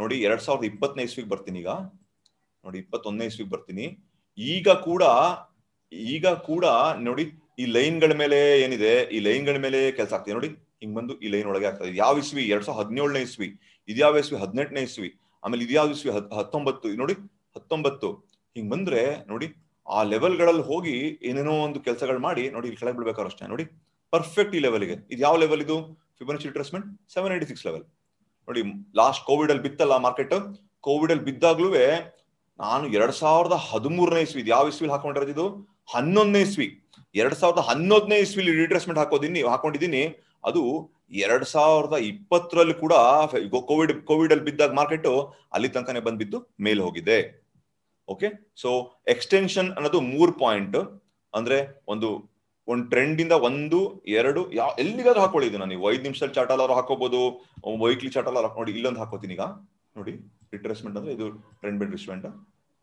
ನೋಡಿ ಎರಡ್ ಸಾವಿರದ ಇಪ್ಪತ್ತನೇ ಇಸ್ವಿಗೆ ಬರ್ತೀನಿ ಈಗ ನೋಡಿ ಇಪ್ಪತ್ತೊಂದನೇ ಇಸ್ವಿಗೆ ಬರ್ತೀನಿ ಈಗ ಕೂಡ ಈಗ ಕೂಡ ನೋಡಿ ಈ ಲೈನ್ಗಳ ಮೇಲೆ ಏನಿದೆ ಈ ಲೈನ್ಗಳ ಮೇಲೆ ಕೆಲಸ ಆಗ್ತದೆ ನೋಡಿ ಹಿಂಗ್ ಬಂದು ಈ ಲೈನ್ ಒಳಗೆ ಆಗ್ತದೆ ಯಾವ ಇಸ್ವಿ ಎರಡ್ ಸಾವಿರದ ಹದಿನೇಳನೇ ಇಸ್ವಿ ಇದ್ಯಾವ ಇಸ್ವಿ ಹದಿನೆಂಟನೇ ಇಸ್ವಿ ಆಮೇಲೆ ಇದ್ಯಾವ ಇಸ್ವಿ ಹತ್ತೊಂಬತ್ತು ನೋಡಿ ಹತ್ತೊಂಬತ್ತು ಹಿಂಗ್ ಬಂದ್ರೆ ನೋಡಿ ಆ ಲೆವೆಲ್ಗಳಲ್ಲಿ ಹೋಗಿ ಏನೇನೋ ಒಂದು ಕೆಲಸಗಳು ಮಾಡಿ ನೋಡಿ ಇಲ್ಲಿ ಕೆಳಗೆ ಬಿಡ್ಬೇಕಾರ ಅಷ್ಟೇ ನೋಡಿ ಪರ್ಫೆಕ್ಟ್ ಈ ಲೆವೆಲ್ಗೆ ಇದು ಯಾವ ಲೆವೆಲ್ ಇದು Fibonacci retracement seven eighty six level ನೋಡಿ ಲಾಸ್ಟ್ ಕೋವಿಡ್ ಅಲ್ಲಿ ಬಿತ್ತಲ್ಲ ಮಾರ್ಕೆಟ್ ಕೋವಿಡ್ ಅಲ್ಲಿ ಬಿದ್ದಾಗ್ಲೂ ನಾನು ಎರಡ್ ಸಾವಿರದ ಹದಿಮೂರನೇ ಇಸ್ವಿ ಯಾವ ಇಸ್ವಿಲಿ ಹಾಕೊಂಡಿರೋದು ಹನ್ನೊಂದನೇ ಇಸ್ವಿ ಎರಡ್ ಸಾವಿರದ ಹನ್ನೊಂದನೇ ಇಸ್ವಿಲಿ ರಿಟ್ರೆಸ್ಮೆಂಟ್ ಹಾಕೋದಿನಿ ಹಾಕೊಂಡಿದ್ದೀನಿ ಅದು ಎರಡ್ ಸಾವಿರದ ಇಪ್ಪತ್ತರಲ್ಲಿ ಕೂಡ ಕೋವಿಡ್ ಕೋವಿಡ್ ಅಲ್ಲಿ ಬಿದ್ದಾಗ ಮಾರ್ಕೆಟ್ ಅಲ್ಲಿ ತನಕನೇ ಬಂದ್ಬಿದ್ದು ಮೇಲೆ ಹೋಗಿದೆ ಓಕೆ ಸೊ ಎಕ್ಸ್ಟೆನ್ಷನ್ ಅನ್ನೋದು ಮೂರ್ ಪಾಯಿಂಟ್ ಅಂದ್ರೆ ಒಂದು ಒಂದು ಟ್ರೆಂಡ್ ಇಂದ ಒಂದು ಎರಡು ಯಾವ ಎಲ್ಲಿಗಾದ್ರೂ ಹಾಕೊಳ್ಳಿ ನೀವು ನಾನು ಐದು ನಿಮಿಷದಲ್ಲಿ ಚಾರ್ಟ್ ಅಲ್ಲಾರು ಹಾಕೋಬಹುದು ವೈಕ್ಲಿ ಚಾರ್ಟ್ ಅಲ್ಲಾರು ನೋಡಿ ಇಲ್ಲೊಂದು ಹಾಕೋತೀನಿ ಈಗ ನೋಡಿ ರಿಟ್ರೆಸ್ಮೆಂಟ್ ಅಂದ್ರೆ ಇದು ಟ್ರೆಂಡ್ ಬೆಂಡ್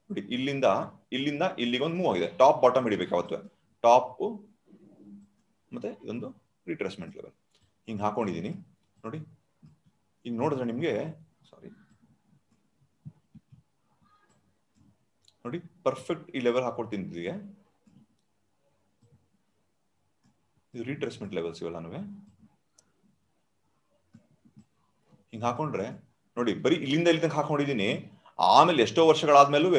ನೋಡಿ ಇಲ್ಲಿಂದ ಇಲ್ಲಿಂದ ಒಂದು ಮೂವ್ ಆಗಿದೆ ಟಾಪ್ ಬಾಟಮ್ ಹಿಡಿಬೇಕು ಅವತ್ತು ಟಾಪ್ ಮತ್ತೆ ಇದೊಂದು ರಿಟ್ರೆಸ್ಮೆಂಟ್ ಲೆವೆಲ್ ಹಿಂಗೆ ಹಾಕೊಂಡಿದ್ದೀನಿ ನೋಡಿ ಈಗ ನೋಡಿದ್ರೆ ನಿಮಗೆ ಸಾರಿ ನೋಡಿ ಪರ್ಫೆಕ್ಟ್ ಈ ಲೆವೆಲ್ ಹಾಕೊಡ್ತೀನಿ ಇದು ರೀಟ್ರೆಸ್ಮೆಂಟ್ ಲೆವೆಲ್ಸ್ ಇವೆಲ್ಲ ನಾವೇ ಹಿಂಗೆ ಹಾಕೊಂಡ್ರೆ ನೋಡಿ ಬರೀ ಇಲ್ಲಿಂದ ಇಲ್ಲಿ ತನಕ ಹಾಕೊಂಡಿದ್ದೀನಿ ಆಮೇಲೆ ಎಷ್ಟೋ ವರ್ಷಗಳಾದ್ಮೇಲೂ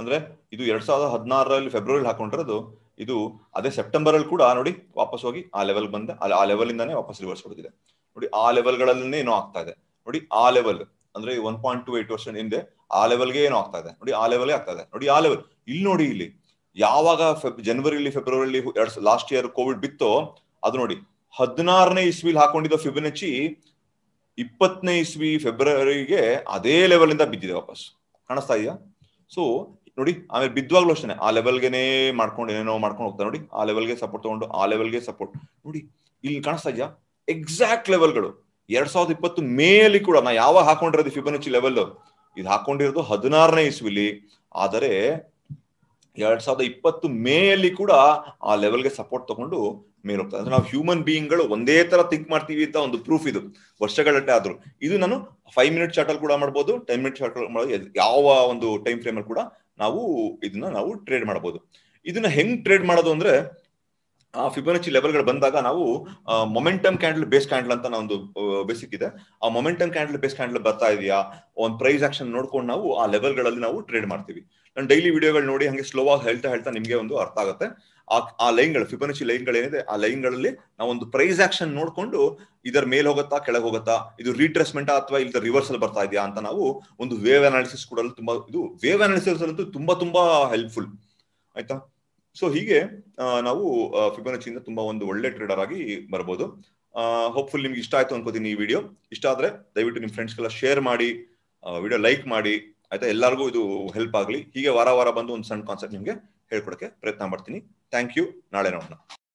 ಅಂದ್ರೆ ಇದು ಎರಡ್ ಸಾವಿರದ ಹದಿನಾರರಲ್ಲಿ ಫೆಬ್ರವರಿ ಹಾಕೊಂಡಿರೋದು ಇದು ಅದೇ ಸೆಪ್ಟೆಂಬರ್ ಅಲ್ಲಿ ಕೂಡ ನೋಡಿ ವಾಪಸ್ ಹೋಗಿ ಆ ಲೆವೆಲ್ ಬಂದ ಆ ಲೆವೆಲ್ ಇಂದಾನೆ ವಾಪಸ್ ರಿವರ್ಸ್ ಹೊಡೆದಿದೆ ನೋಡಿ ಆ ಲೆವೆಲ್ ಗಳಲ್ಲೇ ಏನೋ ಆಗ್ತಾ ಇದೆ ನೋಡಿ ಆ ಲೆವೆಲ್ ಅಂದ್ರೆ one point two eight percent ಹಿಂದೆ ಆ ಲೆವೆಲ್ಗೆ ಏನೋ ಆಗ್ತಾ ಇದೆ ನೋಡಿ ಆ ಲೆವೆಲ್ಗೆ ಆಗ್ತಾ ಇದೆ ನೋಡಿ ಆ ಲೆವೆಲ್ ಇಲ್ಲಿ ನೋಡಿ ಇಲ್ಲಿ ಯಾವಾಗ ಫೆಬ್ ಜನವರಿಲಿ ಫೆಬ್ರವರಿಲಿ ಎರಡ್ ಲಾಸ್ಟ್ ಇಯರ್ ಕೋವಿಡ್ ಬಿತ್ತೋ ಅದು ನೋಡಿ ಹದಿನಾರನೇ ಇಸ್ವಿಲಿ ಹಾಕೊಂಡಿದ್ದ ಫಿಬಿನಚಿ ಇಪ್ಪತ್ತನೇ ಇಸ್ವಿ ಫೆಬ್ರವರಿಗೆ ಅದೇ ಲೆವೆಲ್ ಇಂದ ಬಿದ್ದಿದೆ ವಾಪಸ್ ಕಾಣಿಸ್ತಾ ಇದೆಯಾ ಸೊ ನೋಡಿ ಆಮೇಲೆ ಬಿದ್ದುವಾಗ್ಲೂ ಅಷ್ಟೇ ಆ ಲೆವೆಲ್ಗೆನೆ ಮಾಡ್ಕೊಂಡು ಏನೇನೋ ಮಾಡ್ಕೊಂಡು ಹೋಗ್ತಾ ನೋಡಿ ಆ ಲೆವೆಲ್ಗೆ ಸಪೋರ್ಟ್ ತಗೊಂಡು ಆ ಲೆವೆಲ್ಗೆ ಸಪೋರ್ಟ್ ನೋಡಿ ಇಲ್ಲಿ ಕಾಣಿಸ್ತಾ ಇದೆಯಾ ಎಕ್ಸಾಕ್ಟ್ ಲೆವೆಲ್ಗಳು ಎರಡ್ ಸಾವಿರದ ಇಪ್ಪತ್ತು ಮೇಲಿ ಕೂಡ ನಾ ಯಾವಾಗ ಹಾಕೊಂಡಿರೋದು ಫಿಬನಿಚಿ ಲೆವೆಲ್ ಇದು ಹಾಕೊಂಡಿರೋದು ಹದಿನಾರನೇ ಇಸ್ವಿಲಿ ಆದರೆ ಎರಡ್ ಸಾವಿರದ ಇಪ್ಪತ್ತು ಮೇಯಲ್ಲಿ ಕೂಡ ಆ ಲೆವೆಲ್ಗೆ ಸಪೋರ್ಟ್ ತಗೊಂಡು ಮೇಲೆ ಹೋಗ್ತದೆ ಅಂದ್ರೆ ನಾವು ಹ್ಯೂಮನ್ ಗಳು ಒಂದೇ ತರ ಥಿಂಕ್ ಮಾಡ್ತೀವಿ ಅಂತ ಒಂದು ಪ್ರೂಫ್ ಇದು ವರ್ಷಗಳಟ್ಟೆ ಆದ್ರು ಇದು ನಾನು ಫೈವ್ ಮಿನಿಟ್ ಚಾರ್ಟ್ ಅಲ್ಲಿ ಕೂಡ ಮಾಡ್ಬೋದು ಟೆನ್ ಮಿನಿಟ್ ಚಾರ್ಟ್ ಮಾಡೋದು ಯಾವ ಒಂದು ಟೈಮ್ ಫ್ರೇಮ್ ಅಲ್ಲಿ ಕೂಡ ನಾವು ಇದನ್ನ ನಾವು ಟ್ರೇಡ್ ಮಾಡಬಹುದು ಇದನ್ನ ಹೆಂಗ್ ಟ್ರೇಡ್ ಮಾಡೋದು ಅಂದ್ರೆ ಆ ಲೆವೆಲ್ ಗಳು ಬಂದಾಗ ನಾವು ಮೊಮೆಂಟಮ್ ಕ್ಯಾಂಡಲ್ ಬೇಸ್ ಕ್ಯಾಂಡಲ್ ಅಂತ ಒಂದು ಬೇಸಿಕ್ ಇದೆ ಆ ಮೊಮೆಂಟಮ್ ಕ್ಯಾಂಡಲ್ ಬೇಸ್ ಕ್ಯಾಂಡಲ್ ಬರ್ತಾ ಇದೆಯಾ ಒಂದು ಪ್ರೈಸ್ ಆಕ್ಷನ್ ನೋಡ್ಕೊಂಡು ನಾವು ಆ ಗಳಲ್ಲಿ ನಾವು ಟ್ರೇಡ್ ಮಾಡ್ತೀವಿ ನಾನು ಡೈಲಿ ವಿಡಿಯೋಗಳು ನೋಡಿ ಹಂಗೆ ಸ್ಲೋ ಆಗಿ ಹೇಳ್ತಾ ಹೇಳ್ತಾ ನಿಮಗೆ ಒಂದು ಅರ್ಥ ಆಗುತ್ತೆ ಆ ಲೈನ್ಗಳು ಫಿಬೊನಚ್ಚಿ ಲೈನ್ಗಳು ಏನಿದೆ ಆ ಲೈನ್ಗಳಲ್ಲಿ ನಾವು ಒಂದು ಪ್ರೈಸ್ ಆಕ್ಷನ್ ನೋಡ್ಕೊಂಡು ಇದರ ಮೇಲೆ ಹೋಗುತ್ತಾ ಕೆಳಗೆ ಹೋಗುತ್ತಾ ಇದು ರೀಟ್ರೆಸ್ಮೆಂಟ್ ಅಥವಾ ಇಲ್ಲಿ ರಿವರ್ಸಲ್ ಬರ್ತಾ ಇದೆಯಾ ಅಂತ ನಾವು ಒಂದು ವೇವ್ ಅನಾಲಿಸಿಸ್ ಕೂಡ ತುಂಬಾ ಇದು ವೇವ್ ಅನಾಲಿಸಿಸ್ ಅಂತೂ ತುಂಬಾ ತುಂಬಾ ಹೆಲ್ಪ್ಫುಲ್ ಆಯ್ತಾ ಸೊ ಹೀಗೆ ನಾವು ಇಂದ ತುಂಬಾ ಒಂದು ಒಳ್ಳೆ ಟ್ರೇಡರ್ ಆಗಿ ಬರ್ಬೋದು ಹೋಪ್ಫುಲ್ ನಿಮ್ಗೆ ಇಷ್ಟ ಆಯ್ತು ಅನ್ಕೋತೀನಿ ಈ ವಿಡಿಯೋ ಇಷ್ಟ ಆದ್ರೆ ದಯವಿಟ್ಟು ನಿಮ್ಮ ಫ್ರೆಂಡ್ಸ್ಗೆಲ್ಲ ಶೇರ್ ಮಾಡಿ ವಿಡಿಯೋ ಲೈಕ್ ಮಾಡಿ ಆಯ್ತಾ ಎಲ್ಲರಿಗೂ ಇದು ಹೆಲ್ಪ್ ಆಗಲಿ ಹೀಗೆ ವಾರ ವಾರ ಬಂದು ಒಂದು ಸಣ್ಣ ಕಾನ್ಸೆಪ್ಟ್ ನಿಮಗೆ ಹೇಳ್ಕೊಡಕ್ಕೆ ಪ್ರಯತ್ನ ಮಾಡ್ತೀನಿ ಥ್ಯಾಂಕ್ ಯು ನಾಳೆ ನೋಡೋಣ